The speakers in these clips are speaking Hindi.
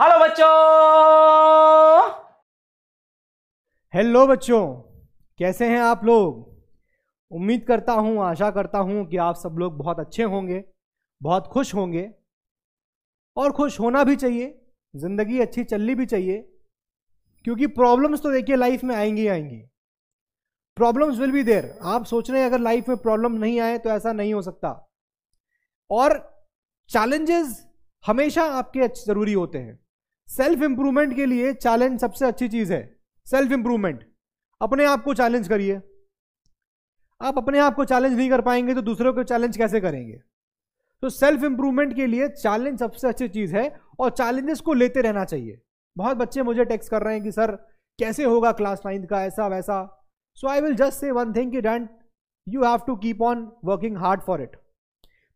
हेलो बच्चों हेलो बच्चों कैसे हैं आप लोग उम्मीद करता हूं आशा करता हूं कि आप सब लोग बहुत अच्छे होंगे बहुत खुश होंगे और खुश होना भी चाहिए ज़िंदगी अच्छी चलनी भी चाहिए क्योंकि प्रॉब्लम्स तो देखिए लाइफ में आएंगी आएंगी प्रॉब्लम्स विल बी देर आप सोच रहे हैं अगर लाइफ में प्रॉब्लम नहीं आए तो ऐसा नहीं हो सकता और चैलेंजेस हमेशा आपके ज़रूरी होते हैं सेल्फ इंप्रूवमेंट के लिए चैलेंज सबसे अच्छी चीज है सेल्फ इंप्रूवमेंट अपने आप को चैलेंज करिए आप अपने आप को चैलेंज नहीं कर पाएंगे तो दूसरों को चैलेंज कैसे करेंगे तो सेल्फ इंप्रूवमेंट के लिए चैलेंज सबसे अच्छी चीज़ है और चैलेंजेस को लेते रहना चाहिए बहुत बच्चे मुझे टेक्स्ट कर रहे हैं कि सर कैसे होगा क्लास नाइन्थ का ऐसा वैसा so I will just say one thing कि डैंट you have to keep on working hard for it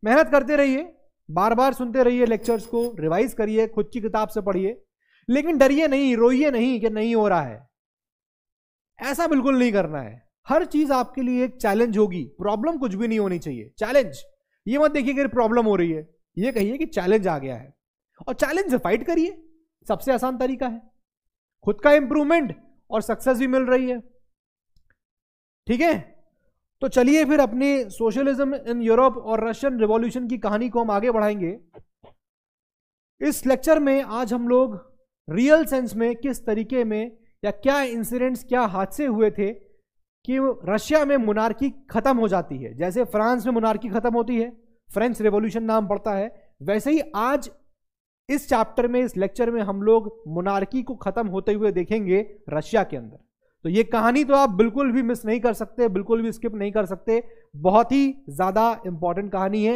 मेहनत करते रहिए बार बार सुनते रहिए लेक्चर्स को रिवाइज करिए खुद की किताब से पढ़िए लेकिन डरिए नहीं रोइए नहीं कि नहीं हो रहा है ऐसा बिल्कुल नहीं करना है हर चीज आपके लिए एक चैलेंज होगी प्रॉब्लम कुछ भी नहीं होनी चाहिए चैलेंज ये मत देखिए कि प्रॉब्लम हो रही है ये कहिए कि चैलेंज आ गया है और चैलेंज फाइट करिए सबसे आसान तरीका है खुद का इंप्रूवमेंट और सक्सेस भी मिल रही है ठीक है तो चलिए फिर अपने सोशलिज्म इन यूरोप और रशियन रिवॉल्यूशन की कहानी को हम आगे बढ़ाएंगे इस लेक्चर में आज हम लोग रियल सेंस में किस तरीके में या क्या इंसिडेंट्स क्या हादसे हुए थे कि रशिया में मुनार्की ख़त्म हो जाती है जैसे फ्रांस में मुनार्की ख़त्म होती है फ्रेंच रेवोल्यूशन नाम पड़ता है वैसे ही आज इस चैप्टर में इस लेक्चर में हम लोग मुनार्की को ख़त्म होते हुए देखेंगे रशिया के अंदर तो ये कहानी तो आप बिल्कुल भी मिस नहीं कर सकते बिल्कुल भी स्किप नहीं कर सकते बहुत ही ज़्यादा इंपॉर्टेंट कहानी है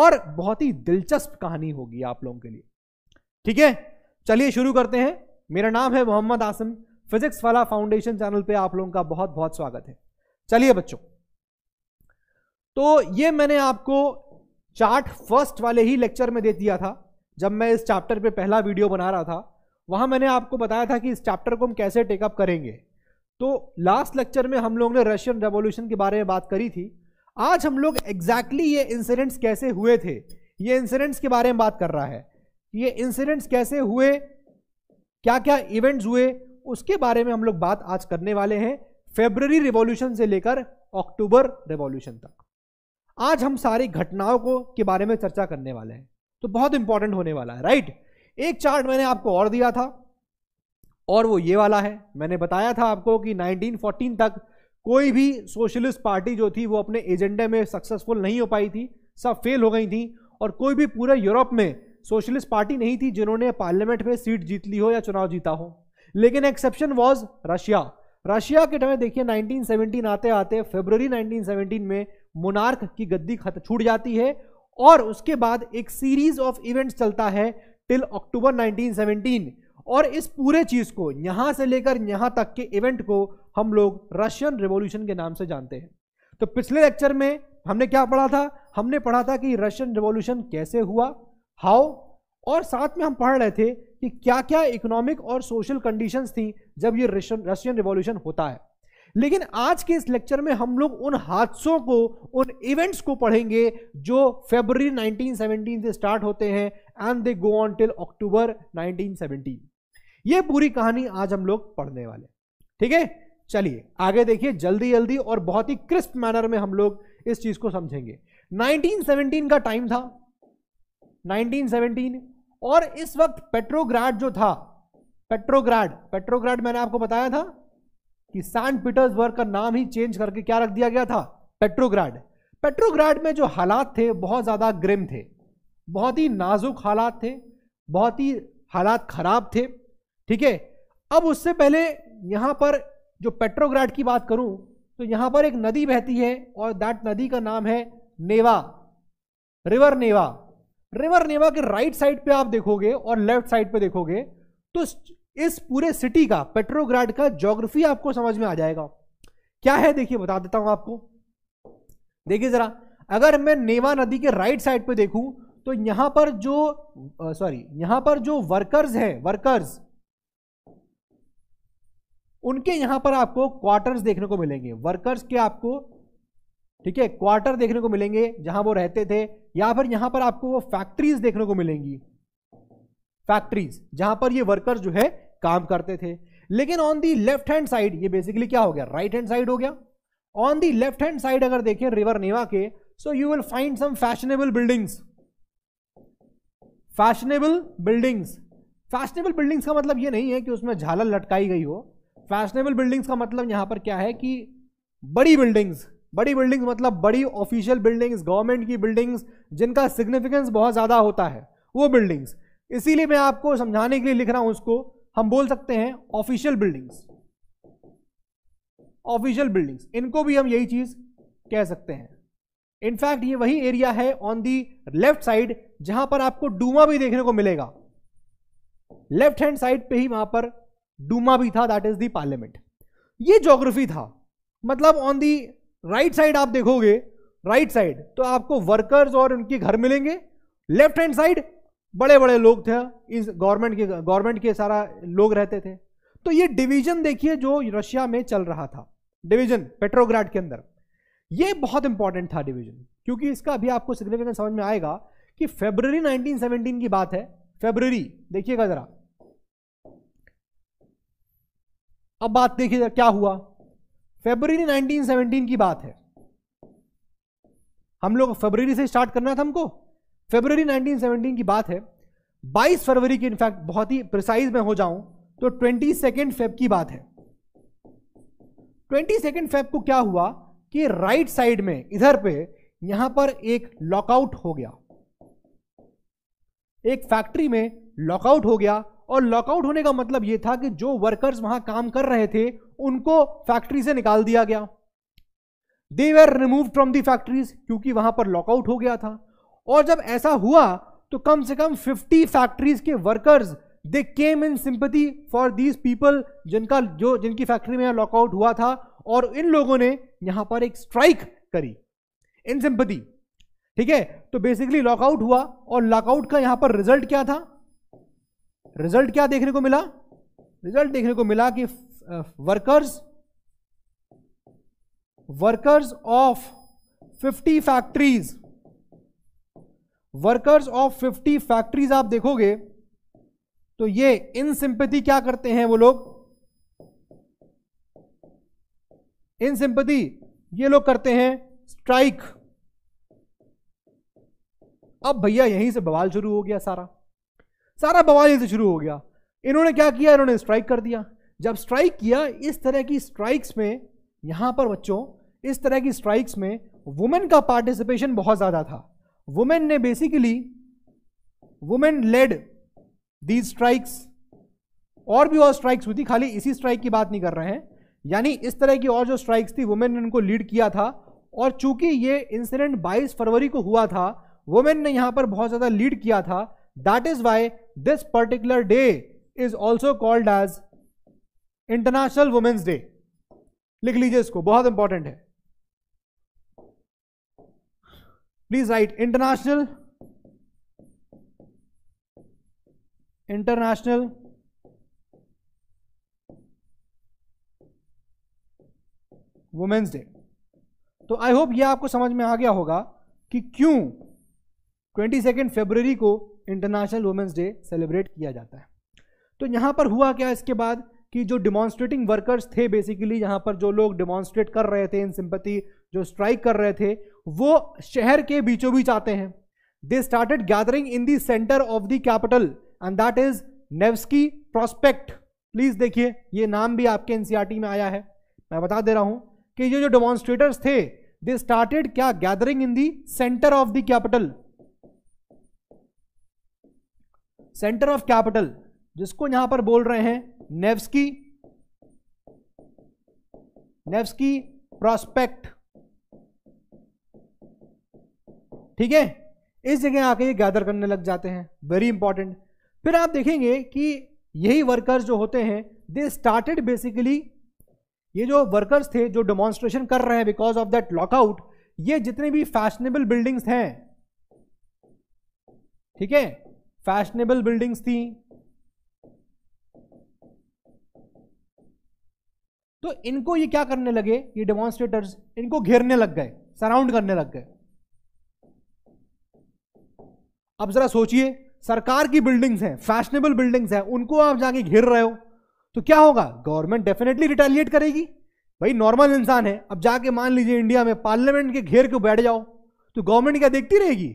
और बहुत ही दिलचस्प कहानी होगी आप लोगों के लिए ठीक है चलिए शुरू करते हैं मेरा नाम है मोहम्मद आसिम फिजिक्स वाला फाउंडेशन चैनल पे आप लोगों का बहुत बहुत स्वागत है चलिए बच्चों तो ये मैंने आपको चार्ट फर्स्ट वाले ही लेक्चर में दे दिया था जब मैं इस चैप्टर पे पहला वीडियो बना रहा था वहां मैंने आपको बताया था कि इस चैप्टर को हम कैसे टेकअप करेंगे तो लास्ट लेक्चर में हम लोग ने रशियन रेवोल्यूशन के बारे में बात करी थी आज हम लोग एग्जैक्टली exactly ये इंसिडेंट्स कैसे हुए थे ये इंसिडेंट्स के बारे में बात कर रहा है ये इंसिडेंट्स कैसे हुए क्या क्या इवेंट्स हुए उसके बारे में हम लोग बात आज करने वाले हैं फेब्रवरी रिवॉल्यूशन से लेकर अक्टूबर रेवोल्यूशन तक आज हम सारी घटनाओं को के बारे में चर्चा करने वाले हैं तो बहुत इंपॉर्टेंट होने वाला है राइट एक चार्ट मैंने आपको और दिया था और वो ये वाला है मैंने बताया था आपको कि 1914 तक कोई भी सोशलिस्ट पार्टी जो थी वो अपने एजेंडे में सक्सेसफुल नहीं हो पाई थी सब फेल हो गई थी और कोई भी पूरे यूरोप में सोशलिस्ट पार्टी नहीं थी जिन्होंने पार्लियामेंट में सीट जीत ली हो या चुनाव जीता हो लेकिन एक्सेप्शन वॉज रशिया रशिया के टाइम देखिए 1917 आते आते फेबररी 1917 में मोनार्क की गद्दी खत छूट जाती है और उसके बाद एक सीरीज ऑफ इवेंट्स चलता है टिल अक्टूबर 1917 और इस पूरे चीज़ को यहां से लेकर यहाँ तक के इवेंट को हम लोग रशियन रिवॉल्यूशन के नाम से जानते हैं तो पिछले लेक्चर में हमने क्या पढ़ा था हमने पढ़ा था कि रशियन रिवॉल्यूशन कैसे हुआ हाउ और साथ में हम पढ़ रहे थे कि क्या क्या इकोनॉमिक और सोशल कंडीशंस थी जब ये रशियन रिवॉल्यूशन होता है लेकिन आज के इस लेक्चर में हम लोग उन हादसों को उन इवेंट्स को पढ़ेंगे जो फेबररी 1917 से स्टार्ट होते हैं and they go on till October 1917 ये पूरी कहानी आज हम लोग पढ़ने वाले ठीक है चलिए आगे देखिए जल्दी जल्दी और बहुत ही क्रिस्प मैनर में हम लोग इस चीज को समझेंगे 1917 का टाइम था 1917 और इस वक्त पेट्रोग्राड जो था पेट्रोग्राड पेट्रोग्राड मैंने आपको बताया था कि सैंट पीटर्सबर्ग का नाम ही चेंज करके क्या रख दिया गया था पेट्रोग्राड पेट्रोग्राड में जो हालात थे बहुत ज़्यादा ग्रिम थे बहुत ही नाजुक हालात थे बहुत ही हालात ख़राब थे ठीक है अब उससे पहले यहां पर जो पेट्रोग्राड की बात करूं तो यहां पर एक नदी बहती है और दैट नदी का नाम है नेवा रिवर नेवा रिवर नेवा के राइट साइड पे आप देखोगे और लेफ्ट साइड पे देखोगे तो इस पूरे सिटी का पेट्रोग्राड का जोग्राफी आपको समझ में आ जाएगा क्या है देखिए बता देता हूं आपको देखिए जरा अगर मैं नेवा नदी के राइट साइड पे देखूं तो यहां पर जो सॉरी यहां पर जो वर्कर्स हैं वर्कर्स उनके यहां पर आपको क्वार्टर्स देखने को मिलेंगे वर्कर्स के आपको ठीक है क्वार्टर देखने को मिलेंगे जहां वो रहते थे या फिर यहां पर आपको वो फैक्ट्रीज देखने को मिलेंगी फैक्ट्रीज जहां पर ये वर्कर्स जो है काम करते थे लेकिन on the left hand side ये बेसिकली क्या हो गया राइट हैंड साइड हो गया on the left hand side अगर देखें रिवर नेवा के so you will find some fashionable buildings fashionable buildings fashionable buildings का मतलब ये नहीं है कि उसमें झालर लटकाई गई हो फैशनेबल बिल्डिंग्स का मतलब यहाँ पर क्या है कि बड़ी बिल्डिंग्स बड़ी बिल्डिंग्स मतलब बड़ी ऑफिशियल बिल्डिंग्स गवर्नमेंट की बिल्डिंग्स जिनका सिग्निफिकेंस बहुत ज़्यादा होता है वो बिल्डिंग्स इसीलिए मैं आपको समझाने के लिए लिख रहा हूँ उसको हम बोल सकते हैं ऑफिशियल बिल्डिंग्स ऑफिशियल बिल्डिंग्स इनको भी हम यही चीज़ कह सकते हैं इनफैक्ट ये वही एरिया है ऑन दी लेफ्ट साइड जहां पर आपको डूमा भी देखने को मिलेगा लेफ्ट हैंड साइड पे ही वहां पर डूमा भी था दैट इज दी पार्लियामेंट ये जोग्राफी था मतलब ऑन दी राइट साइड आप देखोगे राइट right साइड तो आपको वर्कर्स और उनके घर मिलेंगे लेफ्ट हैंड साइड बड़े बड़े लोग थे इस गवर्नमेंट के गवर्नमेंट के सारा लोग रहते थे तो ये डिवीजन देखिए जो रशिया में चल रहा था डिवीजन पेट्रोग्राड के अंदर ये बहुत इंपॉर्टेंट था डिवीजन क्योंकि इसका अभी आपको सिग्निफिकेंस समझ में आएगा कि फेबररी 1917 की बात है फेबररी देखिएगा जरा अब बात देखिए क्या हुआ फेबररी 1917 की बात है हम लोग फेबररी से स्टार्ट करना था हमको फेबररी 1917 की बात है 22 फरवरी की इनफैक्ट बहुत ही प्रिसाइज में हो जाऊं तो ट्वेंटी सेकेंड फेब की बात है ट्वेंटी सेकेंड फेब को क्या हुआ कि राइट साइड में इधर पे यहां पर एक लॉकआउट हो गया एक फैक्ट्री में लॉकआउट हो गया और लॉकआउट होने का मतलब यह था कि जो वर्कर्स वहां काम कर रहे थे उनको फैक्ट्री से निकाल दिया गया they were removed from the factories क्योंकि वहां पर लॉकआउट हो गया था और जब ऐसा हुआ तो कम से कम 50 फैक्ट्रीज के workers they came in sympathy for these people जिनका जो जिनकी फैक्ट्री में लॉकआउट हुआ था और इन लोगों ने यहां पर एक स्ट्राइक करी इन सिंपति ठीक है तो बेसिकली लॉकआउट हुआ और लॉकआउट का यहां पर रिजल्ट क्या था रिजल्ट क्या देखने को मिला रिजल्ट देखने को मिला कि workers workers of 50 factories workers of 50 factories आप देखोगे तो ये इन सिंपति क्या करते हैं वो लोग इन सिंपति ये लोग करते हैं स्ट्राइक अब भैया यहीं से बवाल शुरू हो गया सारा सारा बवाल यहीं से शुरू हो गया इन्होंने क्या किया इन्होंने स्ट्राइक कर दिया जब स्ट्राइक किया इस तरह की स्ट्राइक्स में यहाँ पर बच्चों इस तरह की स्ट्राइक्स में वुमेन का पार्टिसिपेशन बहुत ज़्यादा था वुमेन ने basically women led the strikes और भी और स्ट्राइक्स हुई थी खाली इसी स्ट्राइक की बात नहीं कर रहे हैं यानी इस तरह की और जो स्ट्राइक्स थी वुमेन ने उनको लीड किया था और चूंकि ये इंसिडेंट 22 फरवरी को हुआ था वुमेन ने यहाँ पर बहुत ज़्यादा लीड किया था that is why this particular day is also called as international women's day लिख लीजिए इसको बहुत इंपॉर्टेंट है please write international international women's day तो आई होप ये आपको समझ में आ गया होगा कि क्यों ट्वेंटी सेकेंड फेबररी को इंटरनेशनल वुमेंस डे सेलिब्रेट किया जाता है तो यहाँ पर हुआ क्या इसके बाद कि जो डिमॉन्स्ट्रेटिंग वर्कर्स थे बेसिकली यहाँ पर जो लोग डिमॉन्स्ट्रेट कर रहे थे इन सिंपति जो स्ट्राइक कर रहे थे वो शहर के बीचों बीच आते हैं they started gathering in the centre of the capital and that is Nevsky Prospect please देखिए ये नाम भी आपके एनसीईआरटी e में आया है मैं बता दे रहा हूँ कि ये जो डेमोन्स्ट्रेटर्स थे दे स्टार्टेड क्या gathering in the centre of the capital centre of capital जिसको यहां पर बोल रहे हैं नेवस्की नेवस्की प्रोस्पेक्ट ठीक है इस जगह आके ये गैदर करने लग जाते हैं वेरी इंपॉर्टेंट फिर आप देखेंगे कि यही वर्कर्स जो होते हैं दे स्टार्टेड बेसिकली ये जो वर्कर्स थे जो डेमोन्स्ट्रेशन कर रहे हैं बिकॉज ऑफ दैट लॉकआउट ये जितने भी फैशनेबल बिल्डिंग्स हैं ठीक है फैशनेबल बिल्डिंग्स थी तो इनको ये क्या करने लगे ये डेमोन्स्ट्रेटर्स इनको घेरने लग गए सराउंड करने लग गए अब जरा सोचिए सरकार की बिल्डिंग्स हैं फैशनेबल बिल्डिंग्स हैं उनको आप जाके घेर रहे हो तो क्या होगा गवर्नमेंट डेफिनेटली रिटेलिएट करेगी भाई नॉर्मल इंसान है अब जाके मान लीजिए इंडिया में पार्लियामेंट के घेर के बैठ जाओ तो गवर्नमेंट क्या देखती रहेगी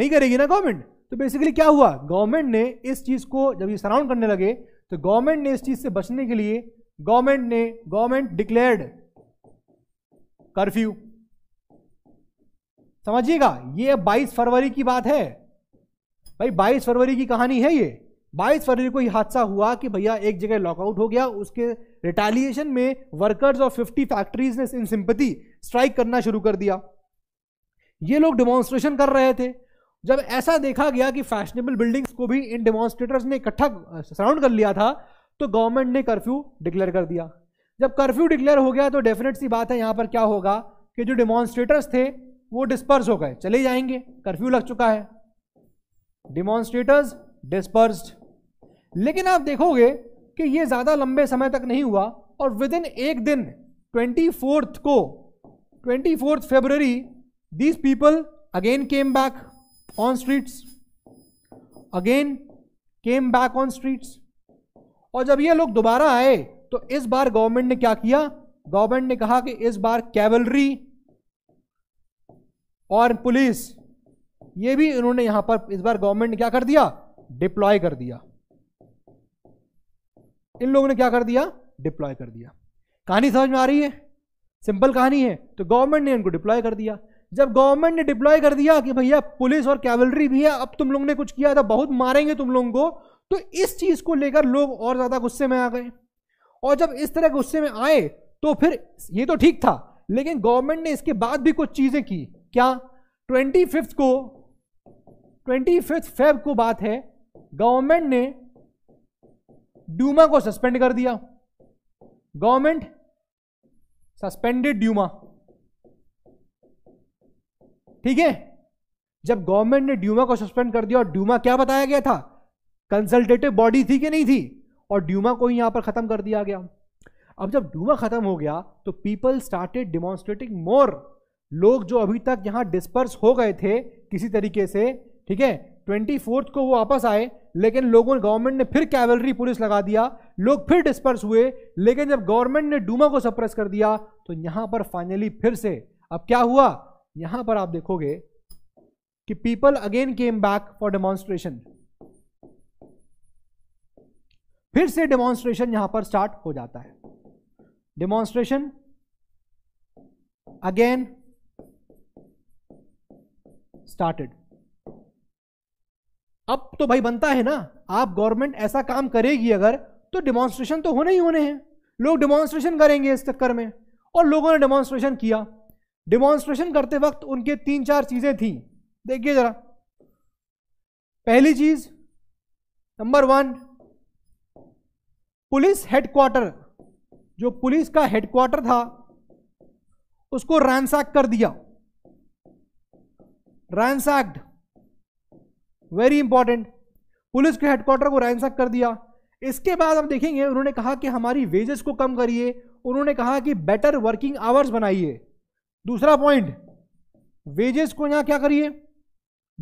नहीं करेगी ना गवर्नमेंट तो बेसिकली क्या हुआ गवर्नमेंट ने इस चीज़ को जब ये सराउंड करने लगे तो गवर्नमेंट ने इस चीज़ से बचने के लिए गवर्नमेंट ने गवर्नमेंट डिक्लेयर्ड कर्फ्यू समझिएगा ये 22 फरवरी की बात है भाई 22 फरवरी की कहानी है ये 22 फरवरी को ये हादसा हुआ कि भैया एक जगह लॉकआउट हो गया उसके रिटालिएशन में वर्कर्स और 50 फैक्ट्रीज ने इन सिंपति स्ट्राइक करना शुरू कर दिया ये लोग डिमॉन्स्ट्रेशन कर रहे थे जब ऐसा देखा गया कि फैशनेबल बिल्डिंग्स को भी इन डेमोन्स्ट्रेटर्स ने इकट्ठा सराउंड कर लिया था तो गवर्नमेंट ने कर्फ्यू डिक्लेयर कर दिया जब कर्फ्यू डिक्लेयर हो गया तो डेफिनेट सी बात है यहाँ पर क्या होगा कि जो डिमॉन्स्ट्रेटर्स थे वो डिस्पर्स हो गए चले जाएंगे कर्फ्यू लग चुका है डिमॉन्स्ट्रेटर्स डिस्पर्स लेकिन आप देखोगे कि ये ज़्यादा लंबे समय तक नहीं हुआ और विद इन एक दिन ट्वेंटी फोर्थ को twenty fourth February these people again came back on streets again came back on streets और जब ये लोग दोबारा आए तो इस बार गवर्नमेंट ने क्या किया गवर्नमेंट ने कहा कि इस बार कैवलरी और पुलिस ये भी इन्होंने यहां पर इस बार गवर्नमेंट ने क्या कर दिया डिप्लॉय कर दिया इन लोगों ने क्या कर दिया डिप्लॉय कर दिया कहानी समझ में आ रही है सिंपल कहानी है तो गवर्नमेंट ने इनको डिप्लॉय कर दिया जब गवर्नमेंट ने डिप्लॉय कर दिया कि भैया पुलिस और कैवलरी भी है अब तुम लोग ने कुछ किया था बहुत मारेंगे तुम लोगों को तो इस चीज को लेकर लोग और ज्यादा गुस्से में आ गए और जब इस तरह गुस्से में आए तो फिर ये तो ठीक था लेकिन गवर्नमेंट ने इसके बाद भी कुछ चीजें की क्या ट्वेंटी फिफ्थ को ट्वेंटी फिफ्थ फेब को बात है गवर्नमेंट ने ड्यूमा को सस्पेंड कर दिया गवर्नमेंट सस्पेंडेड ड्यूमा ठीक है जब गवर्नमेंट ने ड्यूमा को सस्पेंड कर दिया और ड्यूमा क्या बताया गया था कंसल्टेटिव बॉडी थी कि नहीं थी और ड्यूमा को ही यहां पर खत्म कर दिया गया अब जब ड्यूमा खत्म हो गया तो पीपल स्टार्टेड डिमॉन्स्ट्रेटिंग मोर लोग जो अभी तक यहां डिस्पर्स हो गए थे किसी तरीके से ठीक है ट्वेंटी फोर्थ को वो वापस आए लेकिन लोगों गवर्नमेंट ने फिर कैवलरी पुलिस लगा दिया लोग फिर डिस्पर्स हुए लेकिन जब गवर्नमेंट ने डूमा को सप्रेस कर दिया तो यहां पर फाइनली फिर से अब क्या हुआ यहां पर आप देखोगे कि people again came back for demonstration फिर से डेमोन्स्ट्रेशन यहां पर स्टार्ट हो जाता है डेमोन्स्ट्रेशन अगेन स्टार्टेड अब तो भाई बनता है ना आप गवर्नमेंट ऐसा काम करेगी अगर तो डेमोन्स्ट्रेशन तो होने ही होने हैं लोग डेमोन्स्ट्रेशन करेंगे इस चक्कर में और लोगों ने डेमोन्स्ट्रेशन किया डिमॉन्स्ट्रेशन करते वक्त उनके तीन चार चीजें थी देखिए जरा पहली चीज नंबर वन पुलिस हेडक्वार्टर जो पुलिस का हेडक्वार्टर था उसको रैनसैक कर दिया रैनसैक्ड वेरी इंपॉर्टेंट पुलिस के हेडक्वार्टर को रैनसैक कर दिया इसके बाद हम देखेंगे उन्होंने कहा कि हमारी वेजेस को कम करिए उन्होंने कहा कि बेटर वर्किंग आवर्स बनाइए दूसरा पॉइंट वेजेस को यहां क्या करिए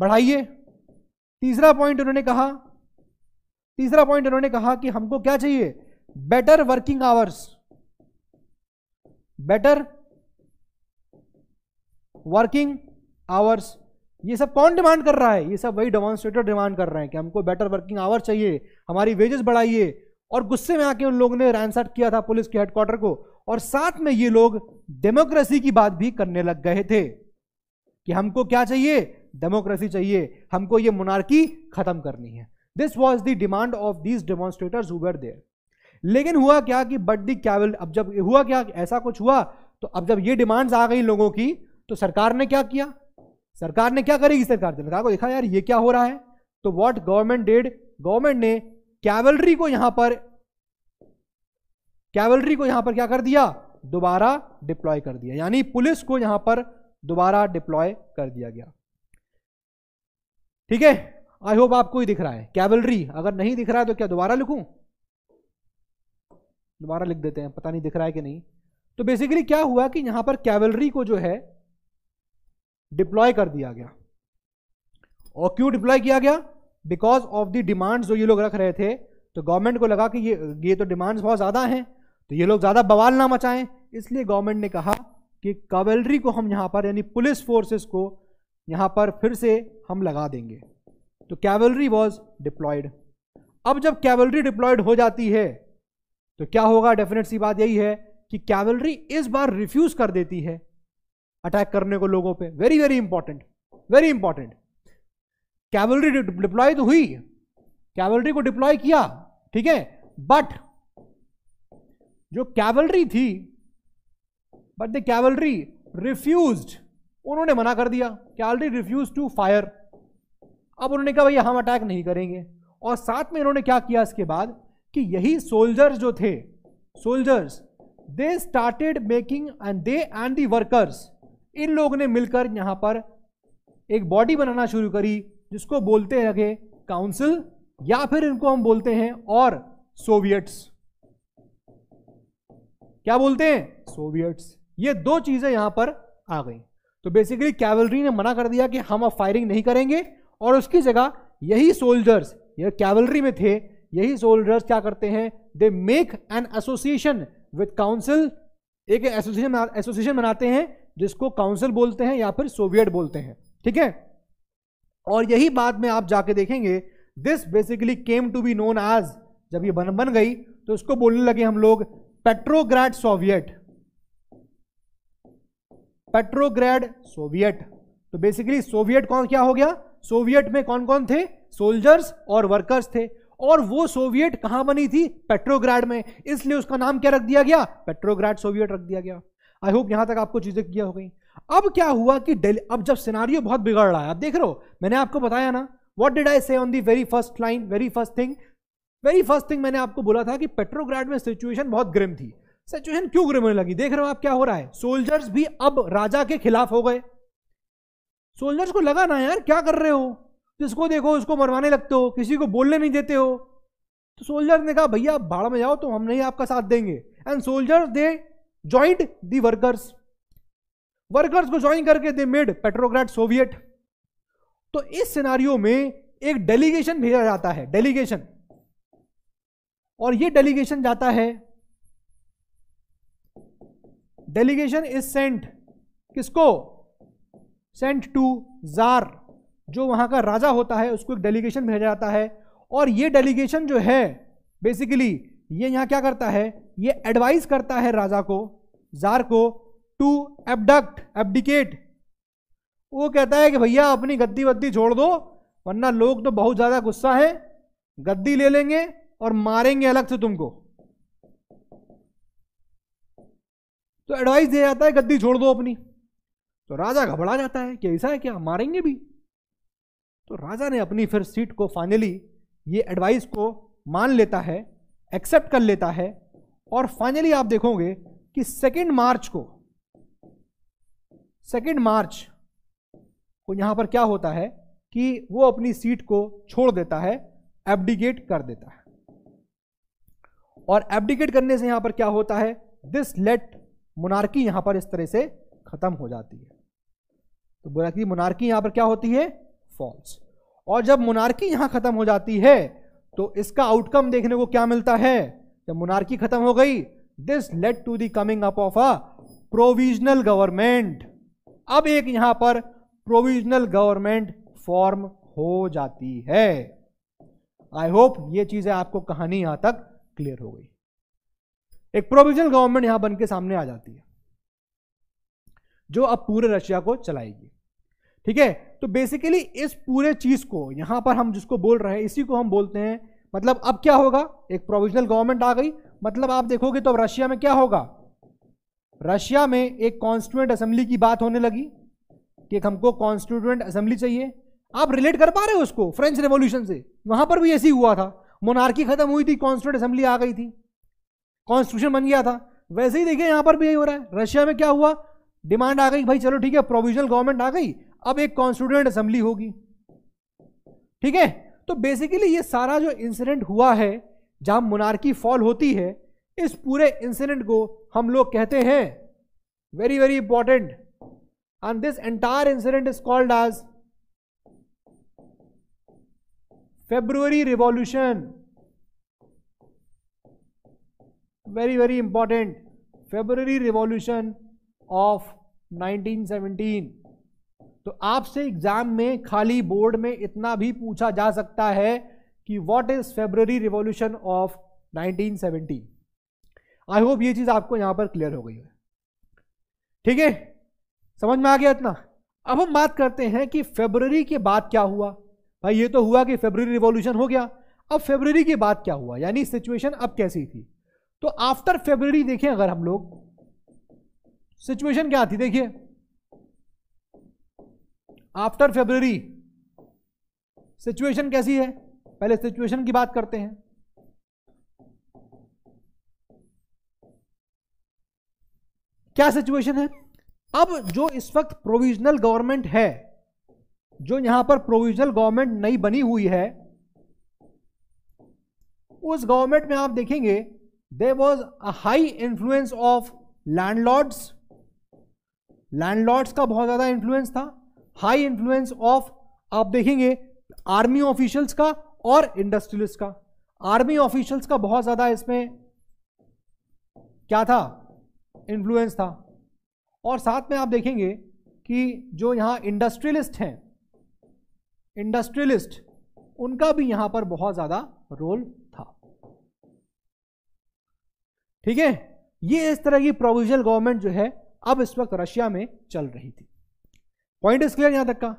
बढ़ाइए तीसरा पॉइंट उन्होंने कहा तीसरा पॉइंट उन्होंने कहा कि हमको क्या चाहिए better working hours better working hours ये सब कौन डिमांड कर रहा है ये सब वही डेमोन्स्ट्रेटर डिमांड कर रहे हैं कि हमको बेटर वर्किंग आवर्स चाहिए हमारी वेजेस बढ़ाइए और गुस्से में आके उन लोगों ने रैनसाट किया था पुलिस के हेडक्वार्टर को और साथ में ये लोग डेमोक्रेसी की बात भी करने लग गए थे कि हमको क्या चाहिए डेमोक्रेसी चाहिए हमको ये मोनार्की खत्म करनी है this was the demand of these demonstrators हुर देयर लेकिन हुआ क्या कि बट दी कैवल अब जब हुआ क्या ऐसा कुछ हुआ तो अब जब ये डिमांड्स आ गई लोगों की तो सरकार ने क्या किया सरकार ने क्या करेगी सरकार ने सरकार को देखा यार ये क्या हो रहा है तो वॉट गवर्नमेंट डेड गवर्नमेंट ने कैवलरी को यहां पर कैवलरी को यहां पर क्या कर दिया दोबारा डिप्लॉय कर दिया यानी पुलिस को यहां पर दोबारा डिप्लॉय कर दिया गया ठीक है आई होप आपको ही दिख रहा है कैवलरी अगर नहीं दिख रहा है तो क्या दोबारा लिखूं दोबारा लिख देते हैं पता नहीं दिख रहा है कि नहीं तो बेसिकली क्या हुआ कि यहां पर कैवलरी को जो है डिप्लॉय कर दिया गया और क्यों डिप्लॉय किया गया बिकॉज ऑफ द डिमांड्स जो ये लोग रख रहे थे तो गवर्नमेंट को लगा कि ये ये तो डिमांड्स बहुत ज़्यादा हैं तो ये लोग ज़्यादा बवाल ना मचाएं इसलिए गवर्नमेंट ने कहा कि कैवलरी को हम यहाँ पर यानी पुलिस फोर्सेस को यहाँ पर फिर से हम लगा देंगे तो कैवलरी वॉज डिप्लॉयड अब जब कैवलरी डिप्लॉयड हो जाती है तो क्या होगा डेफिनेट सी बात यही है कि कैवलरी इस बार रिफ्यूज कर देती है अटैक करने को लोगों पे very very important very important cavalry deploy तो हुई कैवलरी को डिप्लॉय किया ठीक है बट जो कैवलरी थी बट द कैवलरी रिफ्यूज उन्होंने मना कर दिया कैवलरी रिफ्यूज टू फायर अब उन्होंने कहा भैया हम अटैक नहीं करेंगे और साथ में इन्होंने क्या किया इसके बाद कि यही सोल्जर्स जो थे soldiers they started making and they and the workers इन लोगों ने मिलकर यहां पर एक बॉडी बनाना शुरू करी जिसको बोलते रखे काउंसिल या फिर इनको हम बोलते हैं और सोवियट्स क्या बोलते हैं सोवियट्स ये दो चीजें यहां पर आ गई तो बेसिकली कैवलरी ने मना कर दिया कि हम अब फायरिंग नहीं करेंगे और उसकी जगह यही सोल्जर्स ये कैवलरी में थे यही सोल्जर्स क्या करते हैं they make an association with council एक एसोसिएशन एसोसिएशन बनाते हैं जिसको काउंसिल बोलते हैं या फिर सोवियत बोलते हैं ठीक है और यही बात में आप जाके देखेंगे this basically came to be known as जब ये बन बन गई तो उसको बोलने लगे हम लोग पेट्रोग्राड सोवियत पेट्रोग्राड सोवियत तो बेसिकली सोवियत कौन क्या हो गया सोवियत में कौन कौन थे सोल्जर्स और वर्कर्स थे और वो सोवियत कहां बनी थी पेट्रोग्राड में इसलिए उसका नाम क्या रख दिया गया पेट्रोग्राड सोवियत रख दिया गया आई होप यहां तक आपको चीजें क्लियर हो गई अब क्या हुआ कि अब जब सिनारियो बहुत बिगड़ रहा है आप देख रहे हो मैंने आपको बताया ना what did I say on the very first line very first thing very first thing मैंने आपको बोला था कि पेट्रोग्राड में सिचुएशन बहुत ग्रिम थी सिचुएशन क्यों ग्रिम होने लगी देख रहे हो आप क्या हो रहा है सोल्जर्स भी अब राजा के खिलाफ हो गए सोल्जर्स को लगा ना यार क्या कर रहे हो जिसको देखो उसको मरवाने लगते हो किसी को बोलने नहीं देते हो तो सोल्जर्स ने कहा भैया आप में जाओ तो हम नहीं आपका साथ देंगे and soldiers they joined the workers workers को ज्वाइन करके दे मेड पेट्रोग्राड सोवियत तो इस सिनारियो में एक डेलीगेशन भेजा जाता है डेलीगेशन और ये डेलीगेशन जाता है डेलीगेशन इज सेंट किसको सेंट टू जार जो वहां का राजा होता है उसको एक डेलीगेशन भेजा जाता है और ये डेलीगेशन जो है बेसिकली ये यहां क्या करता है ये एडवाइस करता है राजा को जार को टू एबडक्ट एबडिकेट वो कहता है कि भैया अपनी गद्दी वद्दी छोड़ दो वरना लोग तो बहुत ज़्यादा गुस्सा है गद्दी ले लेंगे और मारेंगे अलग से तुमको तो एडवाइस दिया जाता है गद्दी छोड़ दो अपनी तो राजा घबरा जाता है कि ऐसा है क्या मारेंगे भी तो राजा ने अपनी फिर सीट को फाइनली ये एडवाइस को मान लेता है एक्सेप्ट कर लेता है और फाइनली आप देखोगे कि सेकेंड मार्च को सेकेंड मार्च को यहां पर क्या होता है कि वो अपनी सीट को छोड़ देता है एबडिकेट कर देता है और एबडिकेट करने से यहां पर क्या होता है दिस लेट मोनार्की यहां पर इस तरह से खत्म हो जाती है तो बोला कि मोनार्की यहां पर क्या होती है फॉल्स और जब मोनार्की यहां खत्म हो जाती है तो इसका आउटकम देखने को क्या मिलता है जब मोनार्की खत्म हो गई this led to the coming up of a provisional government अब एक यहां पर प्रोविजनल गवर्नमेंट फॉर्म हो जाती है आई होप ये चीजें आपको कहानी यहां तक क्लियर हो गई एक प्रोविजनल गवर्नमेंट यहां बनके सामने आ जाती है जो अब पूरे रशिया को चलाएगी ठीक है तो बेसिकली इस पूरे चीज को यहां पर हम जिसको बोल रहे हैं इसी को हम बोलते हैं मतलब अब क्या होगा एक प्रोविजनल गवर्नमेंट आ गई मतलब आप देखोगे तो अब रशिया में क्या होगा रशिया में एक कॉन्स्टिट्यूंट असेंबली की बात होने लगी कि हमको कॉन्स्टिट्यूंट असेंबली चाहिए आप रिलेट कर पा रहे हो उसको फ्रेंच रेवोल्यूशन से वहां पर भी ऐसी हुआ था मोनार्की खत्म हुई थी कॉन्स्टिट्यूट असेंबली आ गई थी कॉन्स्टिट्यूशन बन गया था वैसे ही देखिए यहां पर भी यही हो रहा है रशिया में क्या हुआ डिमांड आ गई भाई चलो ठीक है प्रोविजनल गवर्नमेंट आ गई अब एक कॉन्स्टिट्यूंट असेंबली होगी ठीक है तो बेसिकली ये सारा जो इंसिडेंट हुआ है जहां मोनार्की फॉल होती है इस पूरे इंसिडेंट को हम लोग कहते हैं very very important and this entire incident is called as February revolution very very important February revolution of 1917 तो आपसे एग्जाम में खाली बोर्ड में इतना भी पूछा जा सकता है कि what is February revolution of 1917 I hope ये चीज आपको यहां पर क्लियर हो गई है ठीक है समझ में आ गया इतना अब हम बात करते हैं कि फेब्रवरी के बाद क्या हुआ भाई ये तो हुआ कि फेबररी रिवॉल्यूशन हो गया अब फेबररी के बाद क्या हुआ यानी सिचुएशन अब कैसी थी तो आफ्टर फेबररी देखें अगर हम लोग सिचुएशन क्या थी देखिए आफ्टर फेबररी सिचुएशन कैसी है पहले सिचुएशन की बात करते हैं क्या सिचुएशन है अब जो इस वक्त प्रोविजनल गवर्नमेंट है जो यहां पर प्रोविजनल गवर्नमेंट नई बनी हुई है उस गवर्नमेंट में आप देखेंगे there was a high influence of landlords landlords का बहुत ज्यादा इन्फ्लुएंस था हाई इन्फ्लुएंस ऑफ आप देखेंगे आर्मी ऑफिशियल्स का और इंडस्ट्रियलिस्ट का आर्मी ऑफिशियल्स का बहुत ज्यादा इसमें क्या था इन्फ्लुएंस था और साथ में आप देखेंगे कि जो यहां इंडस्ट्रियलिस्ट हैं इंडस्ट्रियलिस्ट उनका भी यहां पर बहुत ज्यादा रोल था ठीक है ये इस तरह की प्रोविजनल गवर्नमेंट जो है अब इस वक्त रशिया में चल रही थी पॉइंट इज क्लियर यहां तक का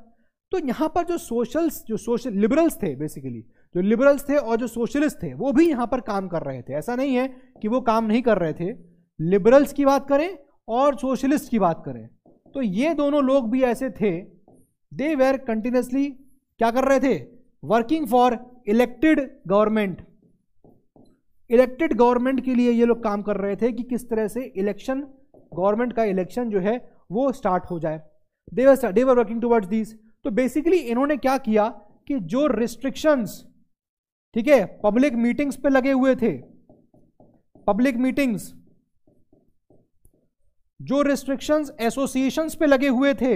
तो यहां पर जो सोशल्स जो सोशल लिबरल्स थे बेसिकली जो लिबरल्स थे और जो सोशलिस्ट थे वो भी यहां पर काम कर रहे थे ऐसा नहीं है कि वो काम नहीं कर रहे थे लिबरल्स की बात करें और सोशलिस्ट की बात करें तो ये दोनों लोग भी ऐसे थे दे वेर कंटिन्यूसली क्या कर रहे थे working for elected government elected government के लिए ये लोग काम कर रहे थे कि किस तरह से इलेक्शन गवर्नमेंट का इलेक्शन जो है वो स्टार्ट हो जाए they were they were working towards this तो बेसिकली इन्होंने क्या किया कि जो रिस्ट्रिक्शंस ठीक है पब्लिक मीटिंग्स पे लगे हुए थे पब्लिक मीटिंग्स जो रिस्ट्रिक्शंस एसोसिएशंस पे लगे हुए थे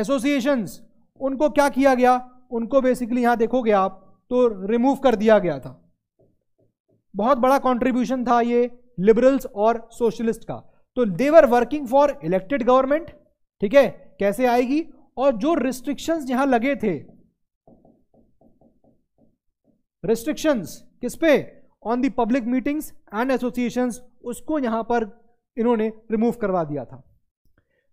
एसोसिएशंस उनको क्या किया गया उनको बेसिकली यहां देखोगे आप तो रिमूव कर दिया गया था बहुत बड़ा कॉन्ट्रीब्यूशन था ये लिबरल्स और सोशलिस्ट का तो they were working for elected government ठीक है कैसे आएगी और जो रिस्ट्रिक्शंस यहां लगे थे रिस्ट्रिक्शंस किस पे on the public meetings and associations उसको यहां पर इन्होंने रिमूव करवा दिया था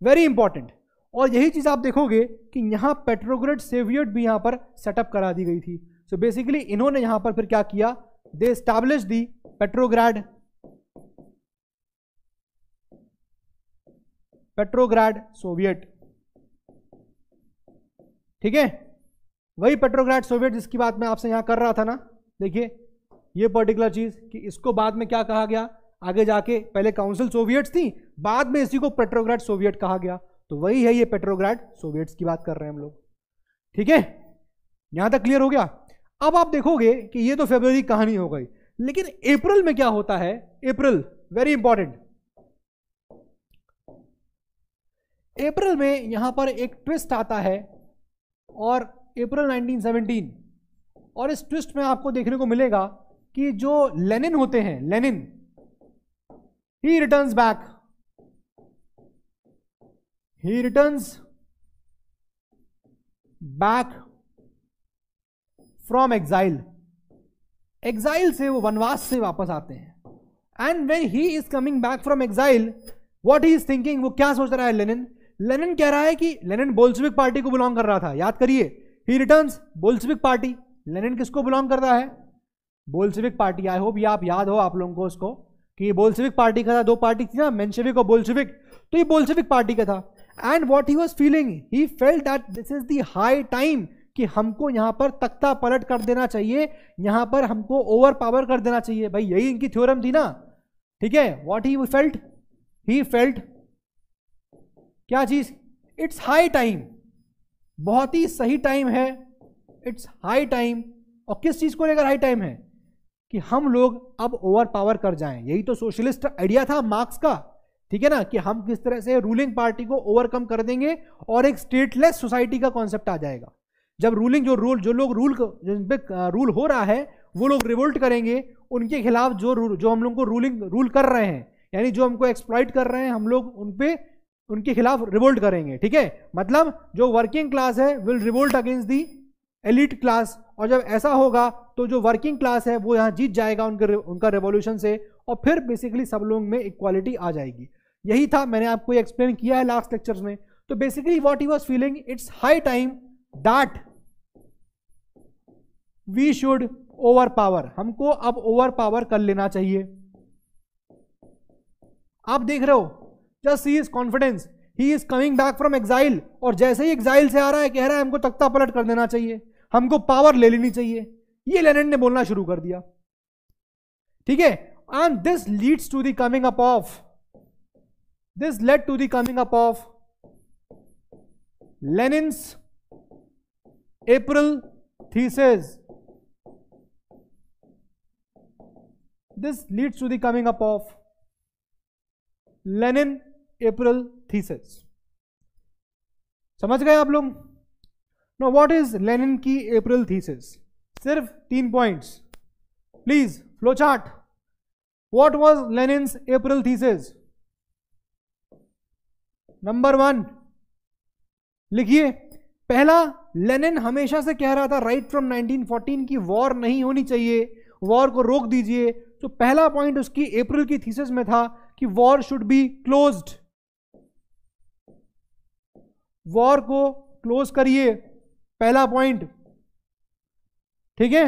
वेरी इंपॉर्टेंट और यही चीज़ आप देखोगे कि यहाँ पेट्रोग्रेड सेवियट भी यहाँ पर सेटअप करा दी गई थी सो बेसिकली इन्होंने यहाँ पर फिर क्या किया they establish the Petrograd Petrograd Soviet ठीक है वही पेट्रोग्रैड सोवियट जिसकी बात मैं आपसे यहां कर रहा था ना देखिए ये पर्टिकुलर चीज़ कि इसको बाद में क्या कहा गया आगे जाके पहले काउंसिल सोवियट थी बाद में इसी को पेट्रोग्रैड सोवियट कहा गया तो वही है ये पेट्रोग्राड सोवियट्स की बात कर रहे हैं हम लोग ठीक है यहां तक क्लियर हो गया अब आप देखोगे कि ये तो फेबर की कहानी हो गई लेकिन अप्रैल में क्या होता है अप्रैल वेरी इंपॉर्टेंट अप्रैल में यहां पर एक ट्विस्ट आता है और अप्रैल 1917 और इस ट्विस्ट में आपको देखने को मिलेगा कि जो लेनिन होते हैं लेनिन ही returns back he returns back from exile exile से वो वनवास से वापस आते हैं and when he is coming back from exile what he is thinking वो क्या सोच रहा है लेनिन लेनिन कह रहा है कि लेनिन बोल्सविक पार्टी को बिलोंग कर रहा था याद करिए he return Bolshevik party Lenin किसको बिलोंग कर रहा है बोल्सविक पार्टी आई होप ये आप याद हो आप लोगों को उसको कि बोल्सविक पार्टी का था दो पार्टी थी ना मेन्शेविक और बोल्सविक तो ये बोल्सविक पार्टी का था and what he was feeling he felt that this is the high time कि हमको यहाँ पर तख्ता पलट कर देना चाहिए यहाँ पर हमको ओवर पावर कर देना चाहिए भाई यही इनकी थ्योरम थी ना ठीक है what he felt he felt क्या चीज इट्स हाई टाइम बहुत ही सही टाइम है इट्स हाई टाइम और किस चीज को लेकर हाई टाइम है कि हम लोग अब ओवर पावर कर जाएं यही तो सोशलिस्ट आइडिया था मार्क्स का ठीक है ना कि हम किस तरह से रूलिंग पार्टी को ओवरकम कर देंगे और एक स्टेटलेस सोसाइटी का कॉन्सेप्ट आ जाएगा जब रूलिंग जो रूल जो लोग रूल जिन पे रूल हो रहा है वो लोग रिवोल्ट करेंगे उनके खिलाफ जो जो हम लोग को रूलिंग रूल कर रहे हैं यानी जो हमको एक्सप्लॉइट कर रहे हैं हम लोग उन उनके खिलाफ रिवोल्ट करेंगे ठीक है मतलब जो वर्किंग क्लास है will revolt against the elite class और जब ऐसा होगा तो जो वर्किंग क्लास है वो यहाँ जीत जाएगा उनके उनका रेवोल्यूशन से और फिर बेसिकली सब लोगों में इक्वालिटी आ जाएगी यही था मैंने आपको एक्सप्लेन किया है लास्ट लेक्चर में तो basically what he was feeling it's high time that we should over power हमको अब ओवर पावर कर लेना चाहिए आप देख रहे हो just he is confidence he is coming back from exile और जैसे ही एग्जाइल से आ रहा है कह रहा है हमको तख्ता पलट कर देना चाहिए हमको पावर ले लेनी चाहिए ये लेनिन ने बोलना शुरू कर दिया ठीक है and this leads to the coming up of this led to the coming up of Lenin's April theses this leads to the coming up of Lenin April theses समझ गए आप लोग नो वॉट इज लेनिन की अप्रैल थीसिस सिर्फ तीन points please flow chart what was Lenin's April thesis number one लिखिए पहला लेनिन हमेशा से कह रहा था राइट फ्रॉम 1914 की वॉर नहीं होनी चाहिए वॉर को रोक दीजिए तो पहला पॉइंट उसकी अप्रैल की थीसिस में था कि war should be closed war को क्लोज करिए पहला पॉइंट ठीक है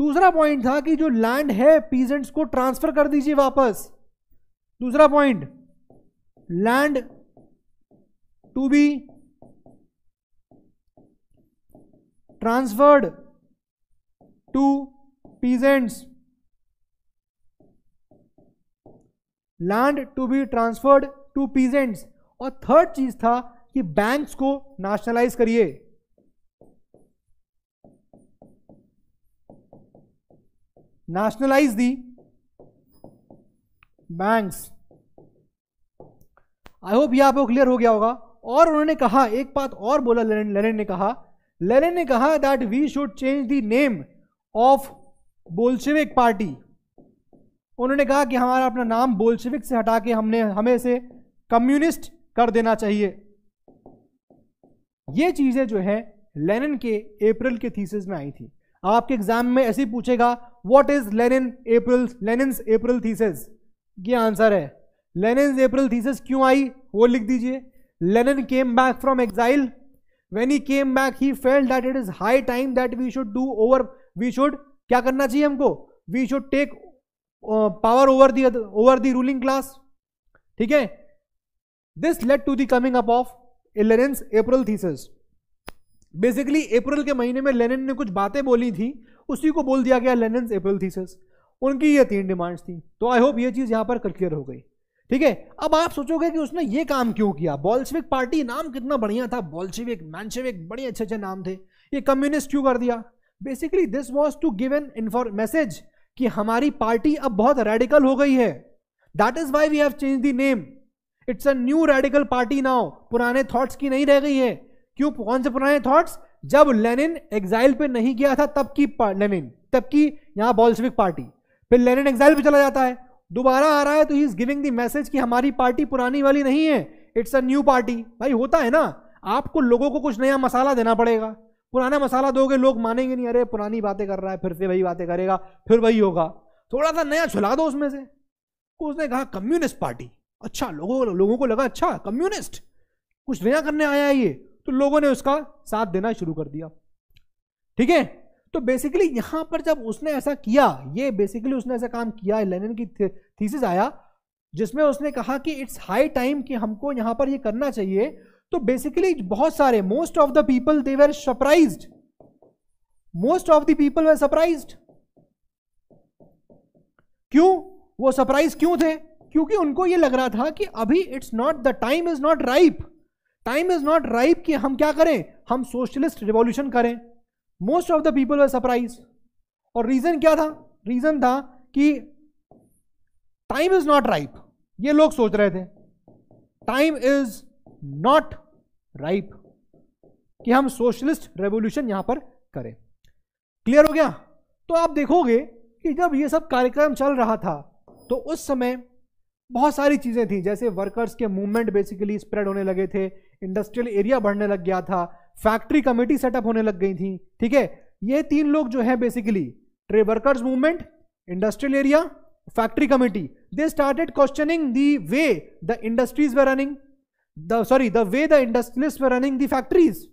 दूसरा पॉइंट था कि जो लैंड है पीजेंट्स को ट्रांसफर कर दीजिए वापस दूसरा point land to be transferred to peasants land to be transferred to peasants और थर्ड चीज था कि बैंक्स को नेशनलाइज करिए nationalize the bank I hope ये आपको क्लियर हो गया होगा और उन्होंने कहा एक बात और बोला लेनिन लेनिन ने कहा लेनिन ने कहा that we should change the name of Bolshevik party उन्होंने कहा कि हमारा अपना नाम बोल्शेविक से हटा के हमने हमें से कम्युनिस्ट कर देना चाहिए ये चीज़ें जो है लेनिन के अप्रैल के थीसिस में आई थी आपके एग्जाम में ऐसे ही पूछेगा what is Lenin April Lenin's April theses ये आंसर है लेनिन्स अप्रैल थीसेस क्यों आई वो लिख दीजिए Lenin came back from exile when he came back he felt that it is high time that we should do over we should क्या करना चाहिए हमको we should take power over the over the ruling class ठीक है this led to the coming up of Lenin's April theses basically अप्रैल के महीने में लेनिन ने कुछ बातें बोली थी उसी को बोल दिया गया लेनन एप्रिल थीसिस उनकी ये तीन डिमांड्स थी तो आई होप ये चीज़ यहाँ पर क्लियर हो गई ठीक है अब आप सोचोगे कि उसने ये काम क्यों किया बॉल्सविक पार्टी नाम कितना बढ़िया था बॉल्सिविक मैंशविक बड़े अच्छे अच्छे नाम थे ये कम्युनिस्ट क्यों कर दिया basically this was to give an इन्फॉर मैसेज कि हमारी पार्टी अब बहुत रेडिकल हो गई है that is why we have change the name it's a new radical party now पुराने थॉट्स की नहीं रह गई है क्यों कौन से पुराने थॉट्स जब लेनिन एग्जाइल पे नहीं गया था तब की लेनिन तब की यहां बॉल्सविक पार्टी फिर लेनिन एग्जाइल पे चला जाता है दोबारा आ रहा है तो he is giving the message कि हमारी पार्टी पुरानी वाली नहीं है इट्स अ न्यू पार्टी भाई होता है ना आपको लोगों को कुछ नया मसाला देना पड़ेगा पुराना मसाला दोगे लोग मानेंगे नहीं अरे पुरानी बातें कर रहा है फिर से वही बातें करेगा फिर वही होगा थोड़ा सा नया छुला दो उसमें से तो उसने कहा कम्युनिस्ट पार्टी अच्छा लोगों लोगों को लगा अच्छा कम्युनिस्ट कुछ नया करने आया है ये तो लोगों ने उसका साथ देना शुरू कर दिया ठीक है तो बेसिकली यहां पर जब उसने ऐसा किया ये बेसिकली उसने ऐसा काम किया लेनिन की थीसिस आया जिसमें उसने कहा कि इट्स हाई टाइम कि हमको यहां पर ये करना चाहिए तो बेसिकली बहुत सारे most of the people they were surprise most of the people were surprise क्यों वो सरप्राइज क्यों थे क्योंकि उनको ये लग रहा था कि अभी it's not the time is not ripe time is not ripe कि हम क्या करें हम सोशलिस्ट रिवॉल्यूशन करें most of the people were surprise और रीजन क्या था रीजन था कि टाइम इज नॉट राइप ये लोग सोच रहे थे टाइम इज नॉट राइप कि हम सोशलिस्ट रेवोल्यूशन यहां पर करें क्लियर हो गया तो आप देखोगे कि जब ये सब कार्यक्रम चल रहा था तो उस समय बहुत सारी चीज़ें थी जैसे वर्कर्स के मूवमेंट बेसिकली स्प्रेड होने लगे थे इंडस्ट्रियल एरिया बढ़ने लग गया था फैक्ट्री कमेटी सेटअप होने लग गई थी ठीक है ये तीन लोग जो है बेसिकली ट्रे workers movement industrial area factory committee they started questioning the way the industries were running the sorry the way the industrialist were running the factories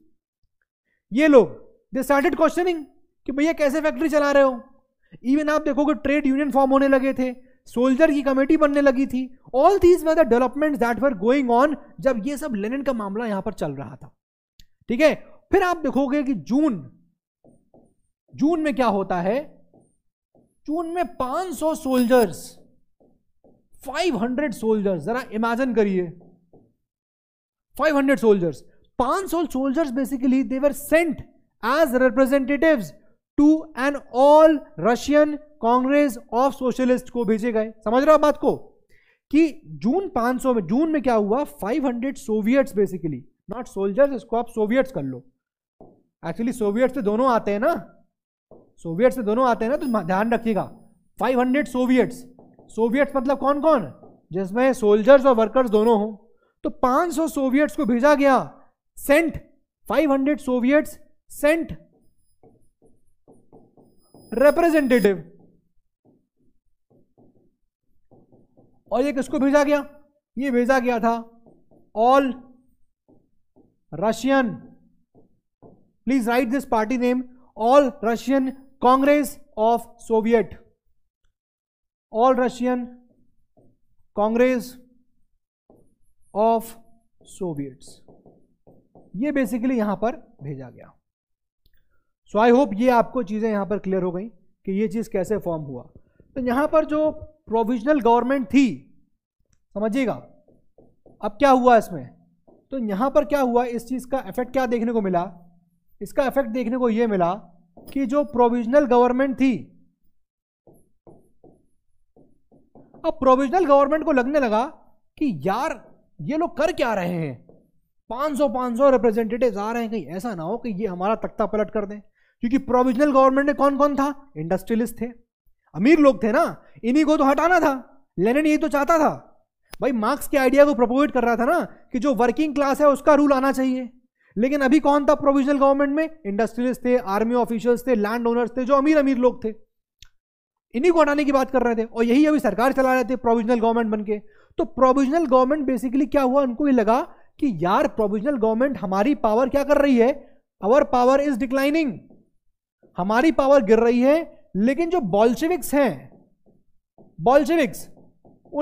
ये लोग दे स्टार्टेड क्वेश्चनिंग कि भैया कैसे फैक्ट्री चला रहे हो इवन आप देखोगे ट्रेड यूनियन फॉर्म होने लगे थे सोल्जर की कमेटी बनने लगी थी all these were the development that were going on जब ये सब लेनिन का मामला यहां पर चल रहा था ठीक है फिर आप देखोगे कि जून जून में क्या होता है जून में 500 सोल्जर्स हंड्रेड सोल्जर्स जरा इमेजिन करिए 500 soldiers 500 soldiers basically they were sent as representative to an all Russian congress of socialist को भेजे गए समझ रहे हो बात को कि जून 500 में जून में क्या हुआ 500 सोवियट्स बेसिकली नॉट सोल्जर्स इसको आप सोवियट्स कर लो एक्चुअली सोवियट्स से दोनों आते हैं ना सोवियट से दोनों आते हैं ना तो ध्यान रखिएगा 500 सोवियट्स सोवियट्स मतलब कौन कौन जिसमें सोल्जर्स और वर्कर्स दोनों हों तो 500 सोवियट्स को भेजा गया सेंट 500 सोवियट्स सेंट रिप्रेजेंटेटिव और ये किसको भेजा गया ये भेजा गया था all Russian please write this party name all Russian congress of Soviet all Russian congress of Soviets ये बेसिकली यहां पर भेजा गया सो आई होप ये आपको चीजें यहां पर क्लियर हो गई कि ये चीज कैसे फॉर्म हुआ तो यहां पर जो प्रोविजनल गवर्नमेंट थी समझिएगा अब क्या हुआ इसमें तो यहाँ पर क्या हुआ इस चीज़ का इफेक्ट क्या देखने को मिला इसका इफेक्ट देखने को यह मिला कि जो प्रोविजनल गवर्नमेंट थी अब प्रोविजनल गवर्नमेंट को लगने लगा कि यार ये लोग कर क्या रहे हैं 500 500 रिप्रेजेंटेटिव्स आ रहे हैं कहीं ऐसा ना हो कि ये हमारा तख्ता पलट कर दें क्योंकि प्रोविजनल गवर्नमेंट में कौन कौन था इंडस्ट्रियलिस्ट थे अमीर लोग थे ना इन्हीं को तो हटाना था लेनिन यही तो चाहता था भाई मार्क्स के आइडिया को प्रपोवेट कर रहा था ना कि जो वर्किंग क्लास है उसका रूल आना चाहिए लेकिन अभी कौन था प्रोविजनल गवर्नमेंट में इंडस्ट्रियल थे आर्मी ऑफिशियल्स थे लैंड ओनर्स थे जो अमीर अमीर लोग थे इन्हीं को हटाने की बात कर रहे थे और यही अभी सरकार चला रहे थे प्रोविजनल गवर्नमेंट बन के तो प्रोविजनल गवर्नमेंट बेसिकली क्या हुआ उनको ये लगा कि यार प्रोविजनल गवर्नमेंट हमारी पावर क्या कर रही है आवर पावर इज डिक्लाइनिंग हमारी पावर गिर रही है लेकिन जो बॉल्शिविक्स हैं बॉल्शिविक्स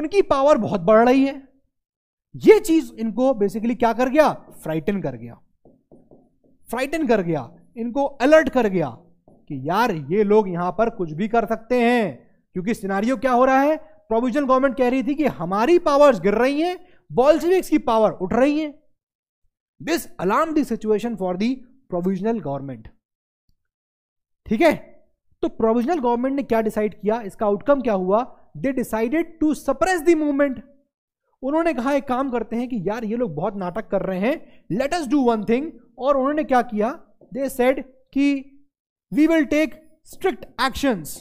उनकी पावर बहुत बढ़ रही है यह चीज इनको बेसिकली क्या कर गया फ्राइटन कर गया फ्राइटन कर गया इनको अलर्ट कर गया कि यार ये लोग यहां पर कुछ भी कर सकते हैं क्योंकि सिनारियो क्या हो रहा है प्रोविजनल गवर्नमेंट कह रही थी कि हमारी पावर्स गिर रही हैं बॉल्सिविक्स की पावर उठ रही है this alarm situation situation for the provisional government ठीक है तो प्रोविजनल गवर्नमेंट ने क्या डिसाइड किया इसका आउटकम क्या हुआ they decided to suppress the movement उन्होंने कहा एक काम करते हैं कि यार ये लोग बहुत नाटक कर रहे हैं let us do one thing और उन्होंने क्या किया दे सेड कि we will take strict actions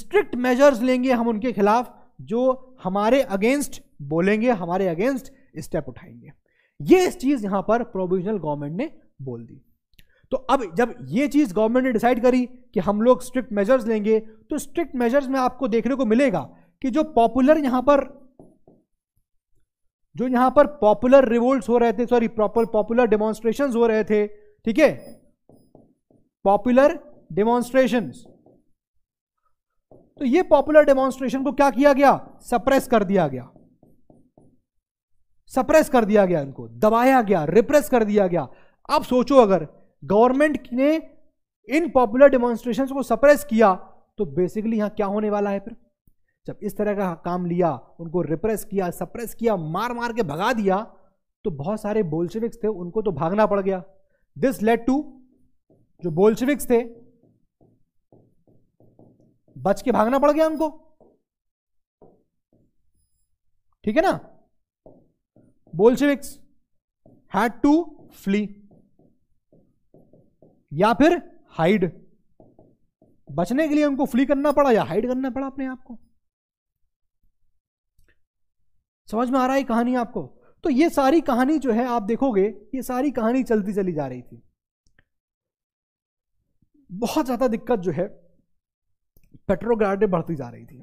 strict measures लेंगे हम उनके खिलाफ जो हमारे अगेंस्ट बोलेंगे हमारे अगेंस्ट स्टेप उठाएंगे ये चीज यहां पर प्रोविजनल गवर्नमेंट ने बोल दी तो अब जब ये चीज़ गवर्नमेंट ने डिसाइड करी कि हम लोग स्ट्रिक्ट मेजर्स लेंगे तो स्ट्रिक्ट मेजर्स में आपको देखने को मिलेगा कि जो पॉपुलर यहां पर जो यहां पर पॉपुलर रिवोल्ट हो रहे थे सॉरी प्रॉपर पॉपुलर डेमोन्स्ट्रेशन हो रहे थे ठीक है पॉपुलर डेमोन्स्ट्रेशन तो ये पॉपुलर डेमोन्स्ट्रेशन को क्या किया गया सप्रेस कर दिया गया सप्रेस कर दिया गया इनको दबाया गया रिप्रेस कर दिया गया आप सोचो अगर गवर्नमेंट ने इन पॉपुलर डेमोन्स्ट्रेशन को सप्रेस किया तो बेसिकली यहां क्या होने वाला है फिर जब इस तरह का काम लिया उनको रिप्रेस किया सप्रेस किया मार मार के भगा दिया तो बहुत सारे बोल्शेविक्स थे उनको तो भागना पड़ गया दिस लेड टू जो बोल्शेविक्स थे बच के भागना पड़ गया उनको ठीक है ना बोल्शेविक्स हैड टू फ्ली या फिर हाइड बचने के लिए उनको फ्ली करना पड़ा या हाइड करना पड़ा अपने आप को समझ में आ रहा है कहानी आपको तो ये सारी कहानी जो है आप देखोगे ये सारी कहानी चलती चली जा रही थी बहुत ज्यादा दिक्कत जो है पेट्रोग्राड में बढ़ती जा रही थी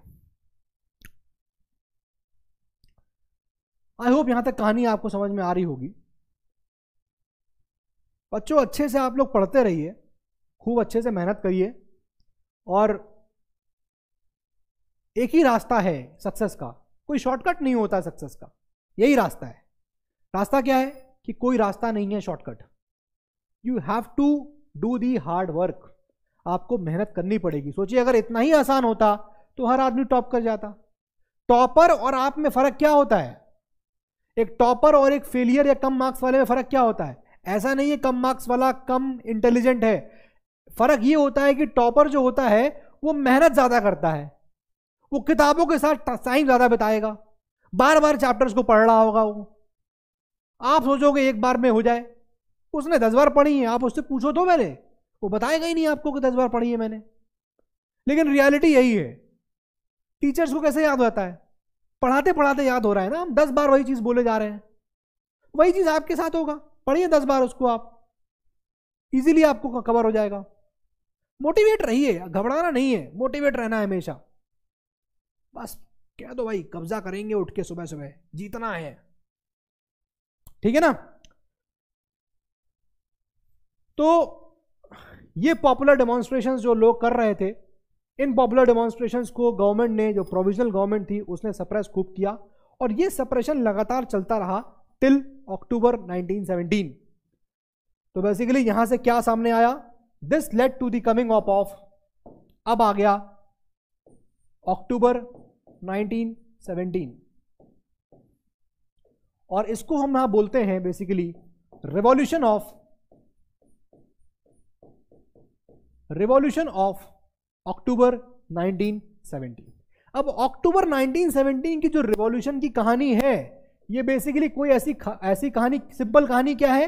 आई होप यहां तक कहानी आपको समझ में आ रही होगी बच्चों अच्छे से आप लोग पढ़ते रहिए खूब अच्छे से मेहनत करिए और एक ही रास्ता है सक्सेस का कोई शॉर्टकट नहीं होता सक्सेस का यही रास्ता है रास्ता क्या है कि कोई रास्ता नहीं है shortcut you have to do the hard work आपको मेहनत करनी पड़ेगी सोचिए अगर इतना ही आसान होता तो हर आदमी टॉप कर जाता टॉपर और आप में फर्क क्या होता है एक टॉपर और एक फेलियर या कम मार्क्स वाले में फर्क क्या होता है ऐसा नहीं है कम मार्क्स वाला कम इंटेलिजेंट है फर्क ये होता है कि टॉपर जो होता है वो मेहनत ज़्यादा करता है वो किताबों के साथ टाइम ज़्यादा बिताएगा बार बार चैप्टर्स को पढ़ रहा होगा वो आप सोचोगे एक बार में हो जाए उसने दस बार पढ़ी है आप उससे पूछो तो मैंने वो बताएगा ही नहीं आपको कि दस बार पढ़ी है मैंने लेकिन रियलिटी यही है टीचर्स को कैसे याद हो जाता है पढ़ाते पढ़ाते याद हो रहा है ना हम दस बार वही चीज़ बोले जा रहे हैं वही चीज़ आपके साथ होगा पढ़िए दस बार उसको आप इजीली आपको कवर हो जाएगा मोटिवेट रहिए घबराना नहीं है मोटिवेट रहना है हमेशा बस कह दो भाई कब्जा करेंगे उठ के सुबह सुबह जीतना है ठीक है ना तो ये पॉपुलर डेमोन्स्ट्रेशन जो लोग कर रहे थे इन पॉपुलर डेमोन्स्ट्रेशन को गवर्नमेंट ने जो प्रोविजनल गवर्नमेंट थी उसने सप्रेस खूब किया और ये सप्रेशन लगातार चलता रहा टिल अक्टूबर 1917 तो बेसिकली यहां से क्या सामने आया this led to the coming of of अब आ गया अक्टूबर 1917 और इसको हम यहां बोलते हैं basically revolution of revolution of October 1917 अब अक्टूबर 1917 की जो रिवॉल्यूशन की कहानी है ये बेसिकली कोई ऐसी ऐसी कहानी सिंपल कहानी क्या है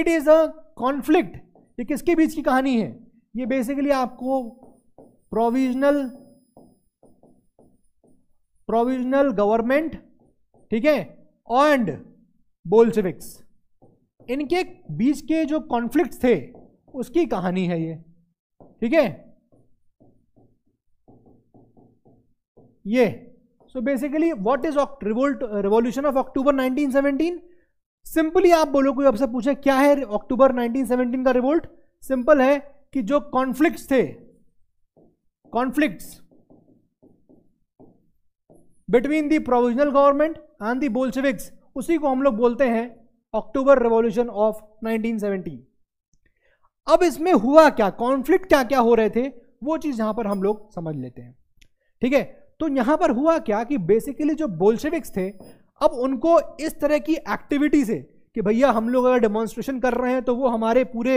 इट इज़ अ कॉन्फ्लिक्ट ये किसके बीच की कहानी है ये बेसिकली आपको प्रोविजनल प्रोविजनल गवर्नमेंट ठीक है एंड बोल्सिविक्स इनके बीच के जो कॉन्फ्लिक्ट थे उसकी कहानी है ये ठीक है ये so basically what is revolt revolution of October october 1917 simply आप बोलो कोई आपसे पूछे क्या है अक्टूबर 1917 का रिवोल्ट सिंपल है कि जो कॉन्फ्लिक्ट्स थे conflicts between the provisional government and the Bolsheviks उसी को हम लोग बोलते हैं अक्टूबर रिवोल्यूशन ऑफ 1917 अब इसमें हुआ क्या कॉन्फ्लिक्ट क्या क्या हो रहे थे वो चीज यहां पर हम लोग समझ लेते हैं ठीक है तो यहां पर हुआ क्या कि बेसिकली जो बोल्शेविक्स थे अब उनको इस तरह की एक्टिविटी से कि भैया हम लोग अगर डेमोन्स्ट्रेशन कर रहे हैं तो वो हमारे पूरे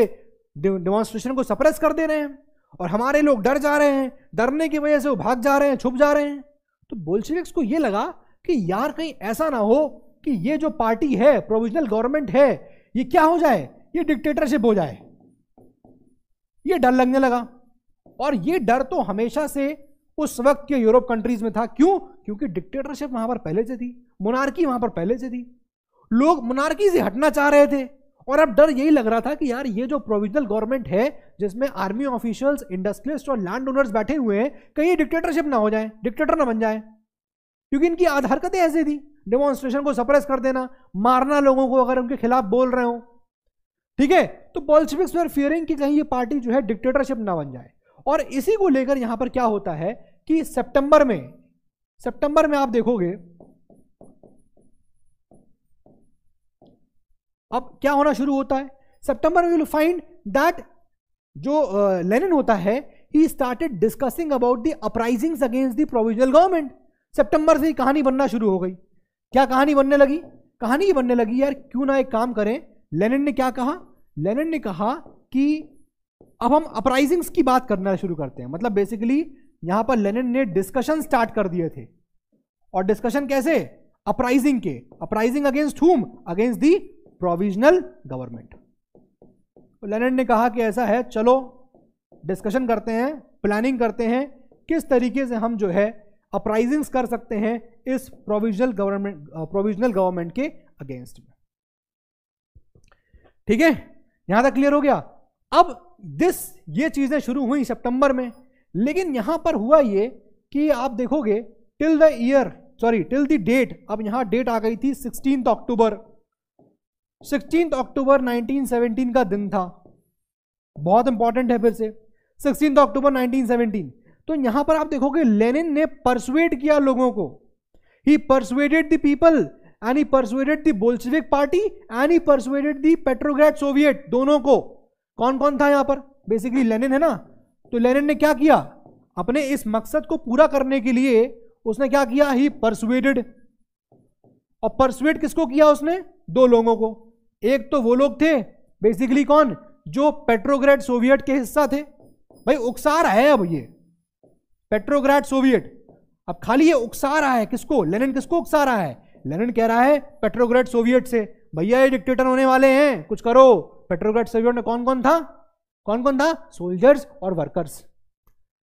डेमोन्स्ट्रेशन को सप्रेस कर दे रहे हैं और हमारे लोग डर जा रहे हैं डरने की वजह से वो भाग जा रहे हैं छुप जा रहे हैं तो बोल्शेविक्स को ये लगा कि यार कहीं ऐसा ना हो कि ये जो पार्टी है प्रोविजनल गवर्नमेंट है ये क्या हो जाए ये डिक्टेटरशिप हो जाए ये डर लगने लगा और ये डर तो हमेशा से उस वक्त के यूरोप कंट्रीज में था क्यों क्योंकि डिक्टेटरशिप वहां पर पहले से थी मोनार्की वहां पर पहले से थी लोग मोनार्की से हटना चाह रहे थे और अब डर यही लग रहा था कि यार ये जो प्रोविजनल गवर्नमेंट है जिसमें आर्मी ऑफिशियल्स इंडस्ट्रियलिस्ट और लैंड ओनर्स बैठे हुए हैं कहीं डिक्टेटरशिप ना हो जाए डिक्टेटर ना बन जाए क्योंकि इनकी हरकतें ऐसी थी डेमोन्स्ट्रेशन को सप्रेस कर देना मारना लोगों को अगर उनके खिलाफ बोल रहे हो ठीक है तो पॉलिटिक्स फियरिंग कि कहीं ये पार्टी जो है डिक्टेटरशिप ना बन जाए और इसी को लेकर यहां पर क्या होता है कि सितंबर में सितंबर में आप देखोगे अब क्या होना शुरू होता है सितंबर में विल फाइंड दैट जो लेनिन होता है he started discussing about the uprisings against the provisional government सितंबर से ही कहानी बनना शुरू हो गई क्या कहानी बनने लगी कहानी बनने लगी यार क्यों ना एक काम करें लेनिन ने क्या कहा लेनिन ने कहा कि अब हम अपराइजिंग्स की बात करना शुरू करते हैं मतलब बेसिकली यहां पर लेनिन ने डिस्कशन स्टार्ट कर दिए थे और डिस्कशन कैसे अपराइजिंग के uprising against whom against the provisional government Lenin ने कहा कि ऐसा है चलो डिस्कशन करते हैं प्लानिंग करते हैं किस तरीके से हम जो है अपराइजिंग्स कर सकते हैं इस प्रोविजनल गवर्नमेंट प्रोविजनल गवर्नमेंट के अगेंस्ट में ठीक है यहां तक क्लियर हो गया अब दिस ये चीज़ें शुरू हुई सितंबर में लेकिन यहाँ पर हुआ ये कि आप देखोगे till the year sorry till the date अब यहाँ डेट आ गई थी सिक्सटीन अक्टूबर सिक्सटीन अक्टूबर 1917 का दिन था बहुत इंपॉर्टेंट है फिर से सिक्सटीन अक्टूबर 1917 तो यहाँ पर आप देखोगे लेनिन ने परसुएट किया लोगों को he persuaded the people and he persuaded the Bolshevik party and he persuaded the Petrograd Soviet दोनों को कौन कौन था यहाँ पर बेसिकली लेनिन है ना तो लेनिन ने क्या किया अपने इस मकसद को पूरा करने के लिए उसने क्या किया ही परसुएटेड और परसुएट किसको किया उसने दो लोगों को एक तो वो लोग थे बेसिकली कौन जो पेट्रोग्रेड सोवियत के हिस्सा थे भाई उकसा रहा है अब ये पेट्रोग्रेड सोवियत अब खाली ये उकसा रहा है किसको लेनिन किसको उकसा रहा है लेनिन कह रहा है पेट्रोग्रेड सोवियत से भैया ये डिक्टेटर होने वाले हैं कुछ करो पेट्रोग्रेड सेवियर में कौन कौन था कौन कौन था सोल्जर्स और वर्कर्स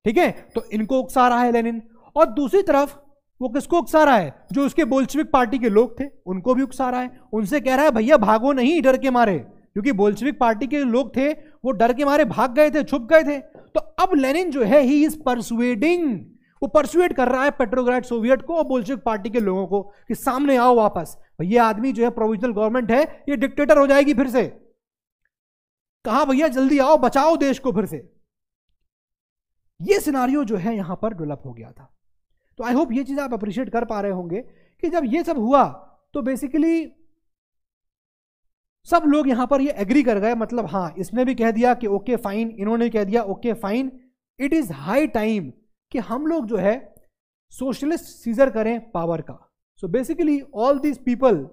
ठीक है तो इनको उकसा रहा है लेनिन और दूसरी तरफ वो किसको उकसा रहा है जो उसके बोल्चविक पार्टी के लोग थे उनको भी उकसा रहा है उनसे कह रहा है भैया भागो नहीं डर के मारे क्योंकि बोल्सविक पार्टी के लोग थे वो डर के मारे भाग गए थे छुप गए थे तो अब लेनिन जो है ही इज परसुएडिंग वो परसुएट कर रहा है पेट्रोग्राड सोवियत को और बोल्सविक पार्टी के लोगों को कि सामने आओ वापस ये आदमी जो है प्रोविजनल गवर्नमेंट है ये डिक्टेटर हो जाएगी फिर से कहा भैया जल्दी आओ बचाओ देश को फिर से ये सिनारियो जो है यहां पर डेवलप हो गया था तो आई होप ये चीज आप अप्रिशिएट कर पा रहे होंगे कि जब ये सब हुआ तो बेसिकली सब लोग यहां पर ये एग्री कर गए मतलब हाँ इसने भी कह दिया कि ओके फाइन इन्होंने कह दिया okay fine it is high time कि हम लोग जो है सोशलिस्ट सीजर करें पावर का so basically all these people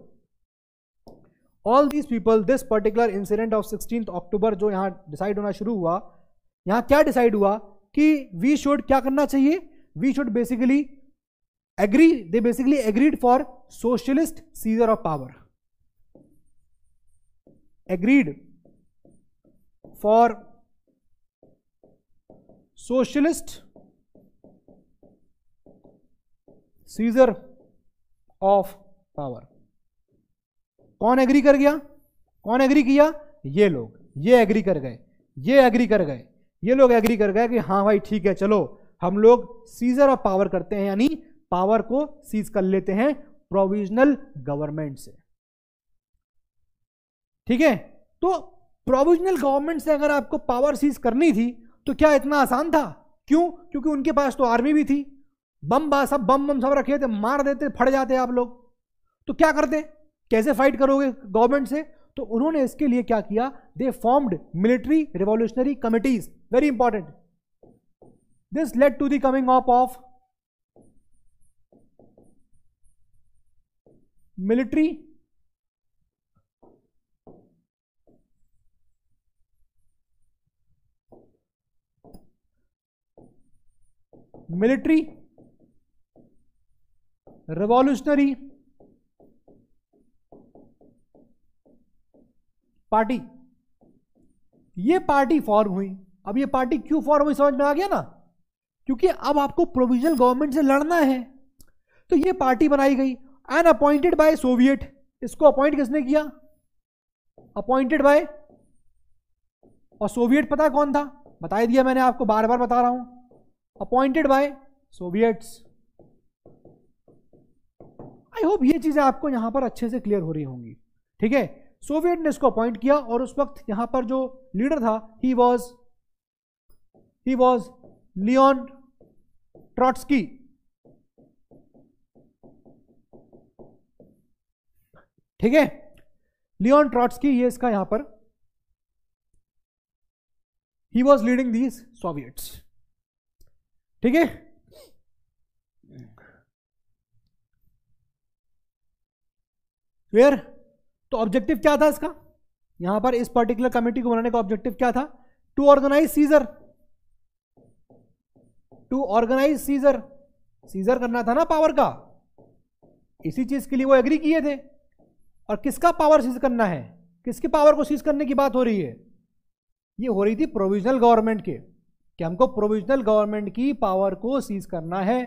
all these people this particular incident of sixteen October जो यहाँ डिसाइड होना शुरू हुआ यहाँ क्या डिसाइड हुआ कि वी शुड क्या करना चाहिए we should basically agree they basically agreed for socialist seizure of power agreed for socialist seizure of power कौन एग्री कर गया कौन एग्री किया ये लोग ये एग्री कर गए ये एग्री कर गए ये लोग एग्री कर गए कि हाँ भाई ठीक है चलो हम लोग सीजर ऑफ पावर करते हैं यानी पावर को सीज कर लेते हैं प्रोविजनल गवर्नमेंट से ठीक है तो प्रोविजनल गवर्नमेंट से अगर आपको पावर सीज करनी थी तो क्या इतना आसान था क्यों क्योंकि उनके पास तो आर्मी भी थी बम बा सब बम बम सब रखे थे मार देते फट जाते आप लोग तो क्या करते कैसे फाइट करोगे गवर्नमेंट से तो उन्होंने इसके लिए क्या किया they formed military revolutionary committees very important this led to the coming up of military military revolutionary party ये पार्टी फॉर्म हुई अब ये पार्टी क्यों फॉर्म हुई समझ में आ गया ना क्योंकि अब आपको प्रोविजनल गवर्नमेंट से लड़ना है तो ये पार्टी बनाई गई एन अपॉइंटेड बाय सोवियत इसको अपॉइंट किसने किया अपॉइंटेड बाय और सोवियत पता कौन था बता दिया मैंने आपको बार बार बता रहा हूं appointed by Soviets I hope ये चीजें आपको यहां पर अच्छे से क्लियर हो रही होंगी ठीक है सोवियत ने इसको अपॉइंट किया और उस वक्त यहां पर जो लीडर था he was he was Leon Trotsky ठीक है लियोन ट्रॉट्सकी ये इसका यहां पर he was leading these Soviets ठीक है वेयर तो ऑब्जेक्टिव क्या था इसका यहां पर इस पर्टिकुलर कमेटी को बनाने का ऑब्जेक्टिव क्या था to organise seizure to organise seizure seizure करना था ना पावर का इसी चीज के लिए वो एग्री किए थे और किसका पावर सीज करना है किसके पावर को सीज करने की बात हो रही है ये हो रही थी प्रोविजनल गवर्नमेंट के कि हमको प्रोविजनल गवर्नमेंट की पावर को सीज करना है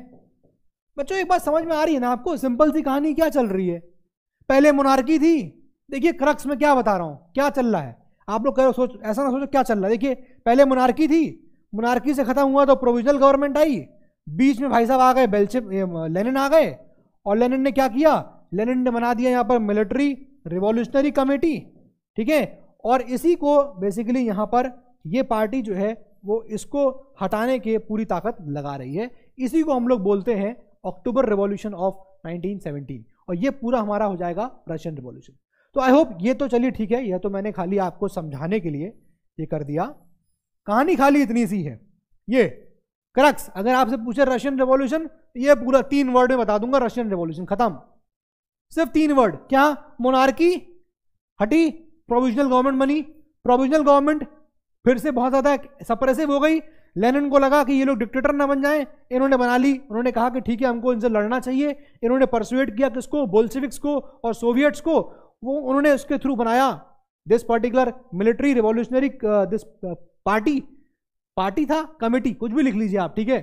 बच्चों एक बात समझ में आ रही है ना आपको सिंपल सी कहानी क्या चल रही है पहले मोनार्की थी देखिए क्रक्स में क्या बता रहा हूँ क्या चल रहा है आप लोग कहो सोच ऐसा ना सोचो क्या चल रहा है देखिए पहले मुनारकी थी मुनारकी से ख़त्म हुआ तो प्रोविजनल गवर्नमेंट आई बीच में भाई साहब आ गए बेल्चिप लेनिन आ गए और लेनिन ने क्या किया लेनिन ने बना दिया यहाँ पर मिलिट्री रिवॉल्यूशनरी कमेटी ठीक है और इसी को बेसिकली यहाँ पर ये पार्टी जो है वो इसको हटाने के पूरी ताकत लगा रही है इसी को हम लोग बोलते हैं अक्टूबर रिवॉल्यूशन ऑफ 1917 और ये पूरा हमारा हो जाएगा रशियन रिवॉल्यूशन तो आई होप ये तो चलिए ठीक है यह तो मैंने खाली आपको समझाने के लिए ये कर दिया कहानी खाली इतनी सी है ये क्रक्स अगर आपसे पूछे रशियन रेवोल्यूशन ये पूरा तीन वर्ड में बता दूंगा रशियन रेवोल्यूशन खत्म सिर्फ तीन वर्ड क्या मोनार्की हटी प्रोविजनल गवर्नमेंट बनी प्रोविजनल गवर्नमेंट फिर से बहुत ज़्यादा सप्रेसिव हो गई लेनिन को लगा कि ये लोग डिक्टेटर ना बन जाएं इन्होंने बना ली उन्होंने कहा कि ठीक है हमको इनसे लड़ना चाहिए इन्होंने परसुएट किया किसको बोल्सिविक्स को और सोवियट्स को वो उन्होंने उसके थ्रू बनाया this particular military revolutionary this party party था कमेटी कुछ भी लिख लीजिए आप ठीक है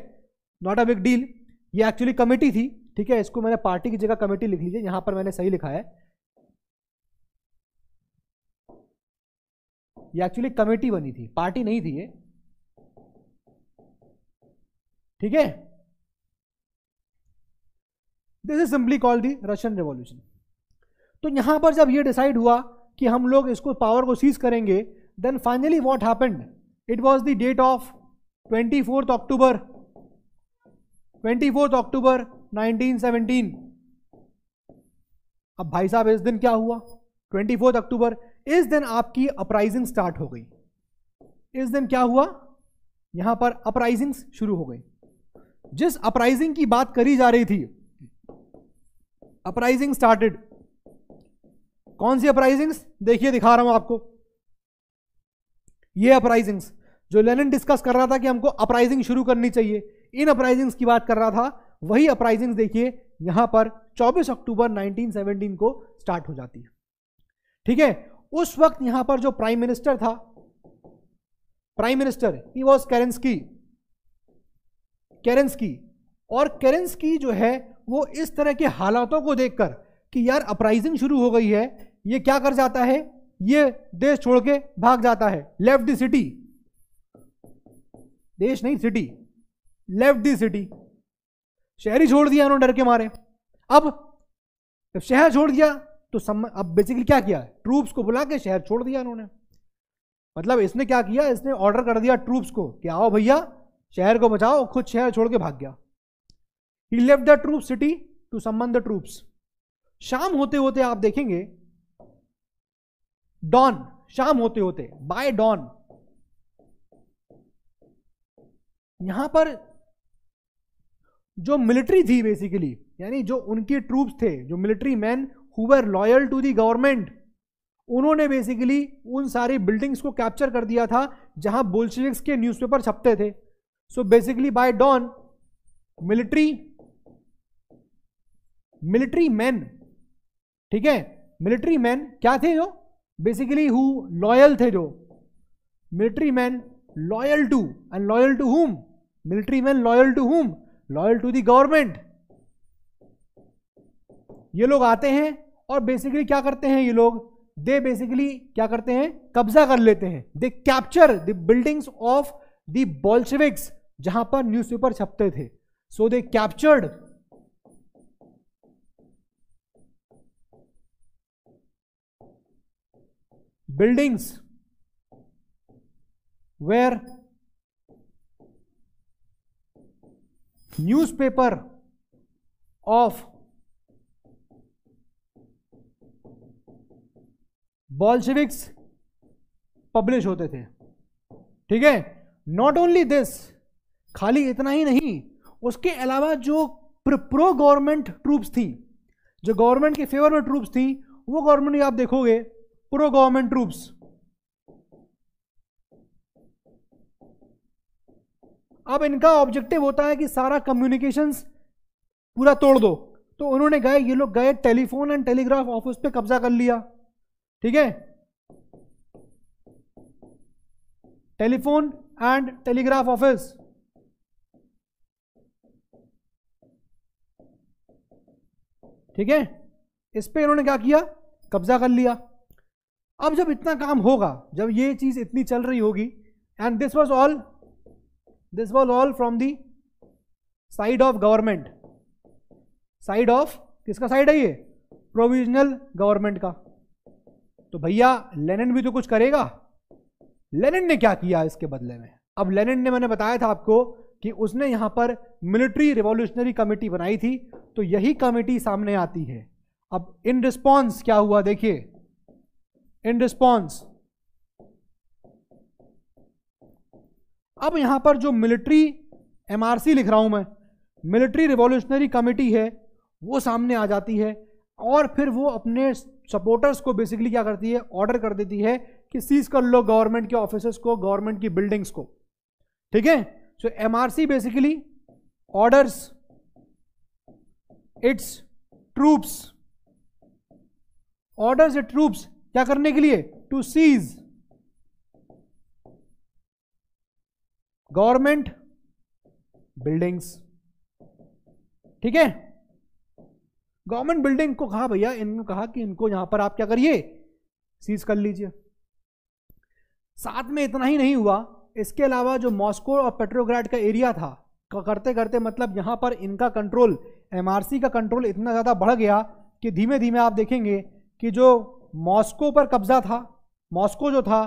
नॉट अ बिग डील ये एक्चुअली कमेटी थी ठीक है इसको मैंने पार्टी की जगह कमेटी लिख लीजिए यहां पर मैंने सही लिखा है ये एक्चुअली कमेटी बनी थी पार्टी नहीं थी ये ठीक है this is simply called the Russian revolution तो यहाँ पर जब ये डिसाइड हुआ कि हम लोग इसको पावर को सीज करेंगे then finally what happened it was the date of twenty fourth October twenty fourth October nineteen seventeen अब भाई साहब इस दिन क्या हुआ ट्वेंटी फोर्थ अक्टूबर इस दिन आपकी अपराइजिंग स्टार्ट हो गई इस दिन क्या हुआ यहां पर अपराइजिंग शुरू हो गई जिस अपराइजिंग की बात करी जा रही थी अपराइजिंग स्टार्टेड कौन सी अपराइजिंग्स देखिए दिखा रहा हूं आपको ये अपराइजिंग्स जो लेनिन डिस्कस कर रहा था कि हमको अपराइजिंग शुरू करनी चाहिए इन अपराइजिंग्स की बात कर रहा था वही अपराइजिंग्स देखिए यहां पर 24 अक्टूबर 1917 को स्टार्ट हो जाती है ठीक है उस वक्त यहां पर जो प्राइम मिनिस्टर था prime minister he was Kerensky Kerensky और कैरेंसकी जो है वो इस तरह के हालातों को देखकर कि यार अपराइजिंग शुरू हो गई है ये क्या कर जाता है ये देश छोड़ के भाग जाता है लेफ्ट दी सिटी देश नहीं सिटी लेफ्ट दी सिटी शहर ही छोड़ दिया उन्होंने डर के मारे अब जब शहर छोड़ दिया तो सम अब बेसिकली क्या किया ट्रूप्स को बुला के शहर छोड़ दिया उन्होंने मतलब इसने क्या किया इसने ऑर्डर कर दिया ट्रूप्स को कि आओ भैया शहर को बचाओ खुद शहर छोड़ के भाग गया he left the troop city to summon the troops शाम होते होते आप देखेंगे डॉन शाम होते होते बाय डॉन यहां पर जो मिलिट्री थी बेसिकली यानी जो उनके ट्रूप्स थे जो military man who were loyal to the government उन्होंने बेसिकली उन सारी बिल्डिंग्स को कैप्चर कर दिया था जहां बोल्शेविक्स के न्यूज़पेपर छपते थे so basically by dawn military military man ठीक है मिलिट्री मैन क्या थे जो बेसिकली हु लॉयल थे जो military man loyal to and loyal to whom military man loyal to whom loyal to the government ये लोग आते हैं और बेसिकली क्या करते हैं ये लोग दे बेसिकली क्या करते हैं कब्जा कर लेते हैं they capture the buildings of the Bolsheviks जहां पर न्यूज़पेपर छपते थे so they captured buildings where newspaper of Bolsheviks publish होते थे ठीक है नॉट ओनली दिस खाली इतना ही नहीं उसके अलावा जो प्रो गवर्नमेंट ट्रूप्स थी जो गवर्नमेंट के फेवर में ट्रूप्स थी वो गवर्नमेंट आप देखोगे प्रो गवर्नमेंट ट्रूप्स अब इनका ऑब्जेक्टिव होता है कि सारा कम्युनिकेशंस पूरा तोड़ दो तो उन्होंने गए ये लोग गए टेलीफोन एंड टेलीग्राफ ऑफिस पे कब्जा कर लिया ठीक है टेलीफोन एंड टेलीग्राफ ऑफिस ठीक है इस पे इन्होंने क्या किया कब्जा कर लिया अब जब इतना काम होगा जब ये चीज़ इतनी चल रही होगी and this was all this was all from the side of government side of किसका साइड है ये प्रोविजनल गवर्नमेंट का तो भैया लेनिन भी तो कुछ करेगा लेनिन ने क्या किया इसके बदले में अब लेनिन ने मैंने बताया था आपको कि उसने यहां पर मिलिट्री रिवॉल्यूशनरी कमेटी बनाई थी तो यही कमेटी सामने आती है अब इन रिस्पॉन्स क्या हुआ देखिए इन रिस्पॉन्स अब यहां पर जो मिलिट्री एमआरसी लिख रहा हूं मैं मिलिट्री रिवॉल्यूशनरी कमेटी है वो सामने आ जाती है और फिर वो अपने सपोर्टर्स को बेसिकली क्या करती है ऑर्डर कर देती है कि सीज कर लो गवर्नमेंट के ऑफिस को गवर्नमेंट की बिल्डिंग्स को ठीक है so MRC basically orders its troops orders it troops क्या करने के लिए टू सीज गवर्नमेंट बिल्डिंग्स ठीक है गवर्नमेंट बिल्डिंग को कहा भैया इन्होंने कहा कि इनको यहां पर आप क्या करिए सीज कर लीजिए साथ में इतना ही नहीं हुआ इसके अलावा जो मॉस्को और पेट्रोग्राड का एरिया था करते करते मतलब यहां पर इनका कंट्रोल एमआरसी का कंट्रोल इतना ज़्यादा बढ़ गया कि धीमे धीमे आप देखेंगे कि जो मॉस्को पर कब्जा था मॉस्को जो था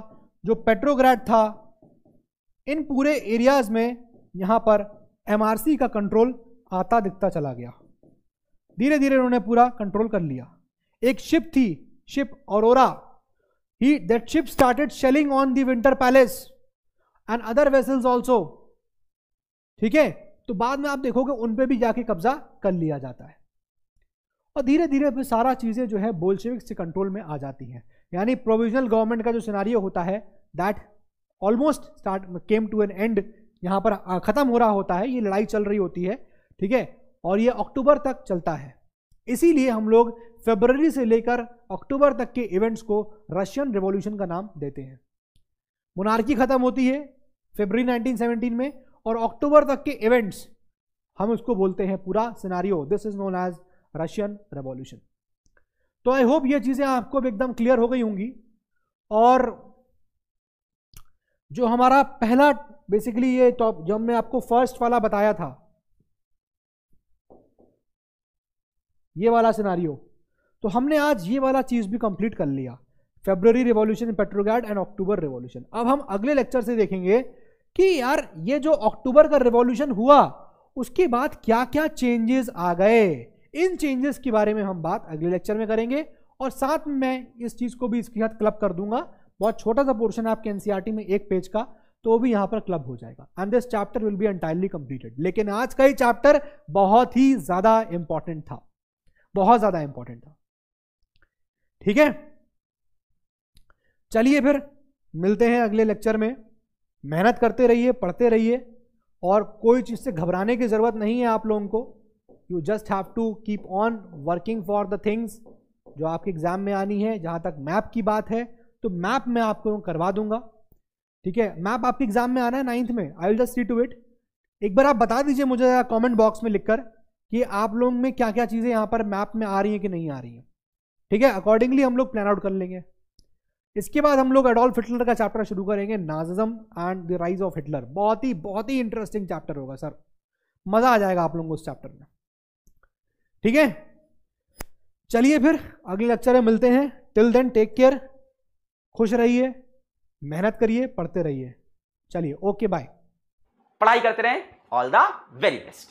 जो पेट्रोग्राड था इन पूरे एरियाज में यहाँ पर एमआरसी का कंट्रोल आता दिखता चला गया धीरे धीरे उन्होंने पूरा कंट्रोल कर लिया एक शिप थी ship Aurora he that ship started shelling on the Winter Palace and other vessels also ठीक है तो बाद में आप देखोगे उन पे भी जाके कब्जा कर लिया जाता है और धीरे धीरे फिर सारा चीज़ें जो है बोल्शेविक्स के कंट्रोल में आ जाती हैं यानी प्रोविजनल गवर्नमेंट का जो सिनारियो होता है that almost start came to an end यहाँ पर ख़त्म हो रहा होता है ये लड़ाई चल रही होती है ठीक है और ये अक्टूबर तक चलता है इसीलिए हम लोग फेबररी से लेकर अक्टूबर तक के इवेंट्स को रशियन रेवोल्यूशन का नाम देते हैं मोनार्की ख़त्म होती है फेबररी 1917 में और अक्टूबर तक के इवेंट्स हम उसको बोलते हैं पूरा scenario this is known as Russian revolution तो आई होप ये चीज़ें आपको एकदम क्लियर हो गई होंगी और जो हमारा पहला बेसिकली ये टॉप तो जो हमने आपको फर्स्ट वाला बताया था ये वाला सिनारियो तो हमने आज ये वाला चीज़ भी कंप्लीट कर लिया February revolution in Petrograd and October revolution अब हम अगले लेक्चर से देखेंगे कि यार ये जो अक्टूबर का रिवॉल्यूशन हुआ उसके बाद क्या क्या चेंजेस आ गए इन चेंजेस के बारे में हम बात अगले लेक्चर में करेंगे और साथ में मैं इस चीज़ को भी इसके साथ क्लब कर दूंगा बहुत छोटा सा पोर्शन है आपके एनसीआरटी e में एक पेज का तो भी यहां पर क्लब हो जाएगा and this chapter will be entirely completed लेकिन आज का ही चैप्टर बहुत ही ज़्यादा इंपॉर्टेंट था बहुत ज़्यादा इंपॉर्टेंट था ठीक है चलिए फिर मिलते हैं अगले लेक्चर में मेहनत करते रहिए पढ़ते रहिए और कोई चीज़ से घबराने की ज़रूरत नहीं है आप लोगों को you just have to keep on working for the things जो आपके एग्जाम में आनी है जहां तक मैप की बात है तो मैप मैं आपको करवा दूंगा ठीक है मैप आपके एग्जाम में आना है नाइन्थ में I will just see to it एक बार आप बता दीजिए मुझे कमेंट बॉक्स में लिखकर कि आप लोग में क्या क्या चीज़ें यहाँ पर मैप में आ रही हैं कि नहीं आ रही हैं ठीक है अकॉर्डिंगली हम लोग प्लान आउट कर लेंगे इसके बाद हम लोग एडोल्फ हिटलर का चैप्टर शुरू करेंगे Nazism and the rise of Hitler बहुत ही बहुत ही इंटरेस्टिंग चैप्टर होगा सर मज़ा आ जाएगा आप लोगों को उस चैप्टर में ठीक है चलिए फिर अगले लेक्चर में मिलते हैं टिल देन टेक केयर खुश रहिए मेहनत करिए पढ़ते रहिए चलिए ओके बाय पढ़ाई करते रहें ऑल द वेरी बेस्ट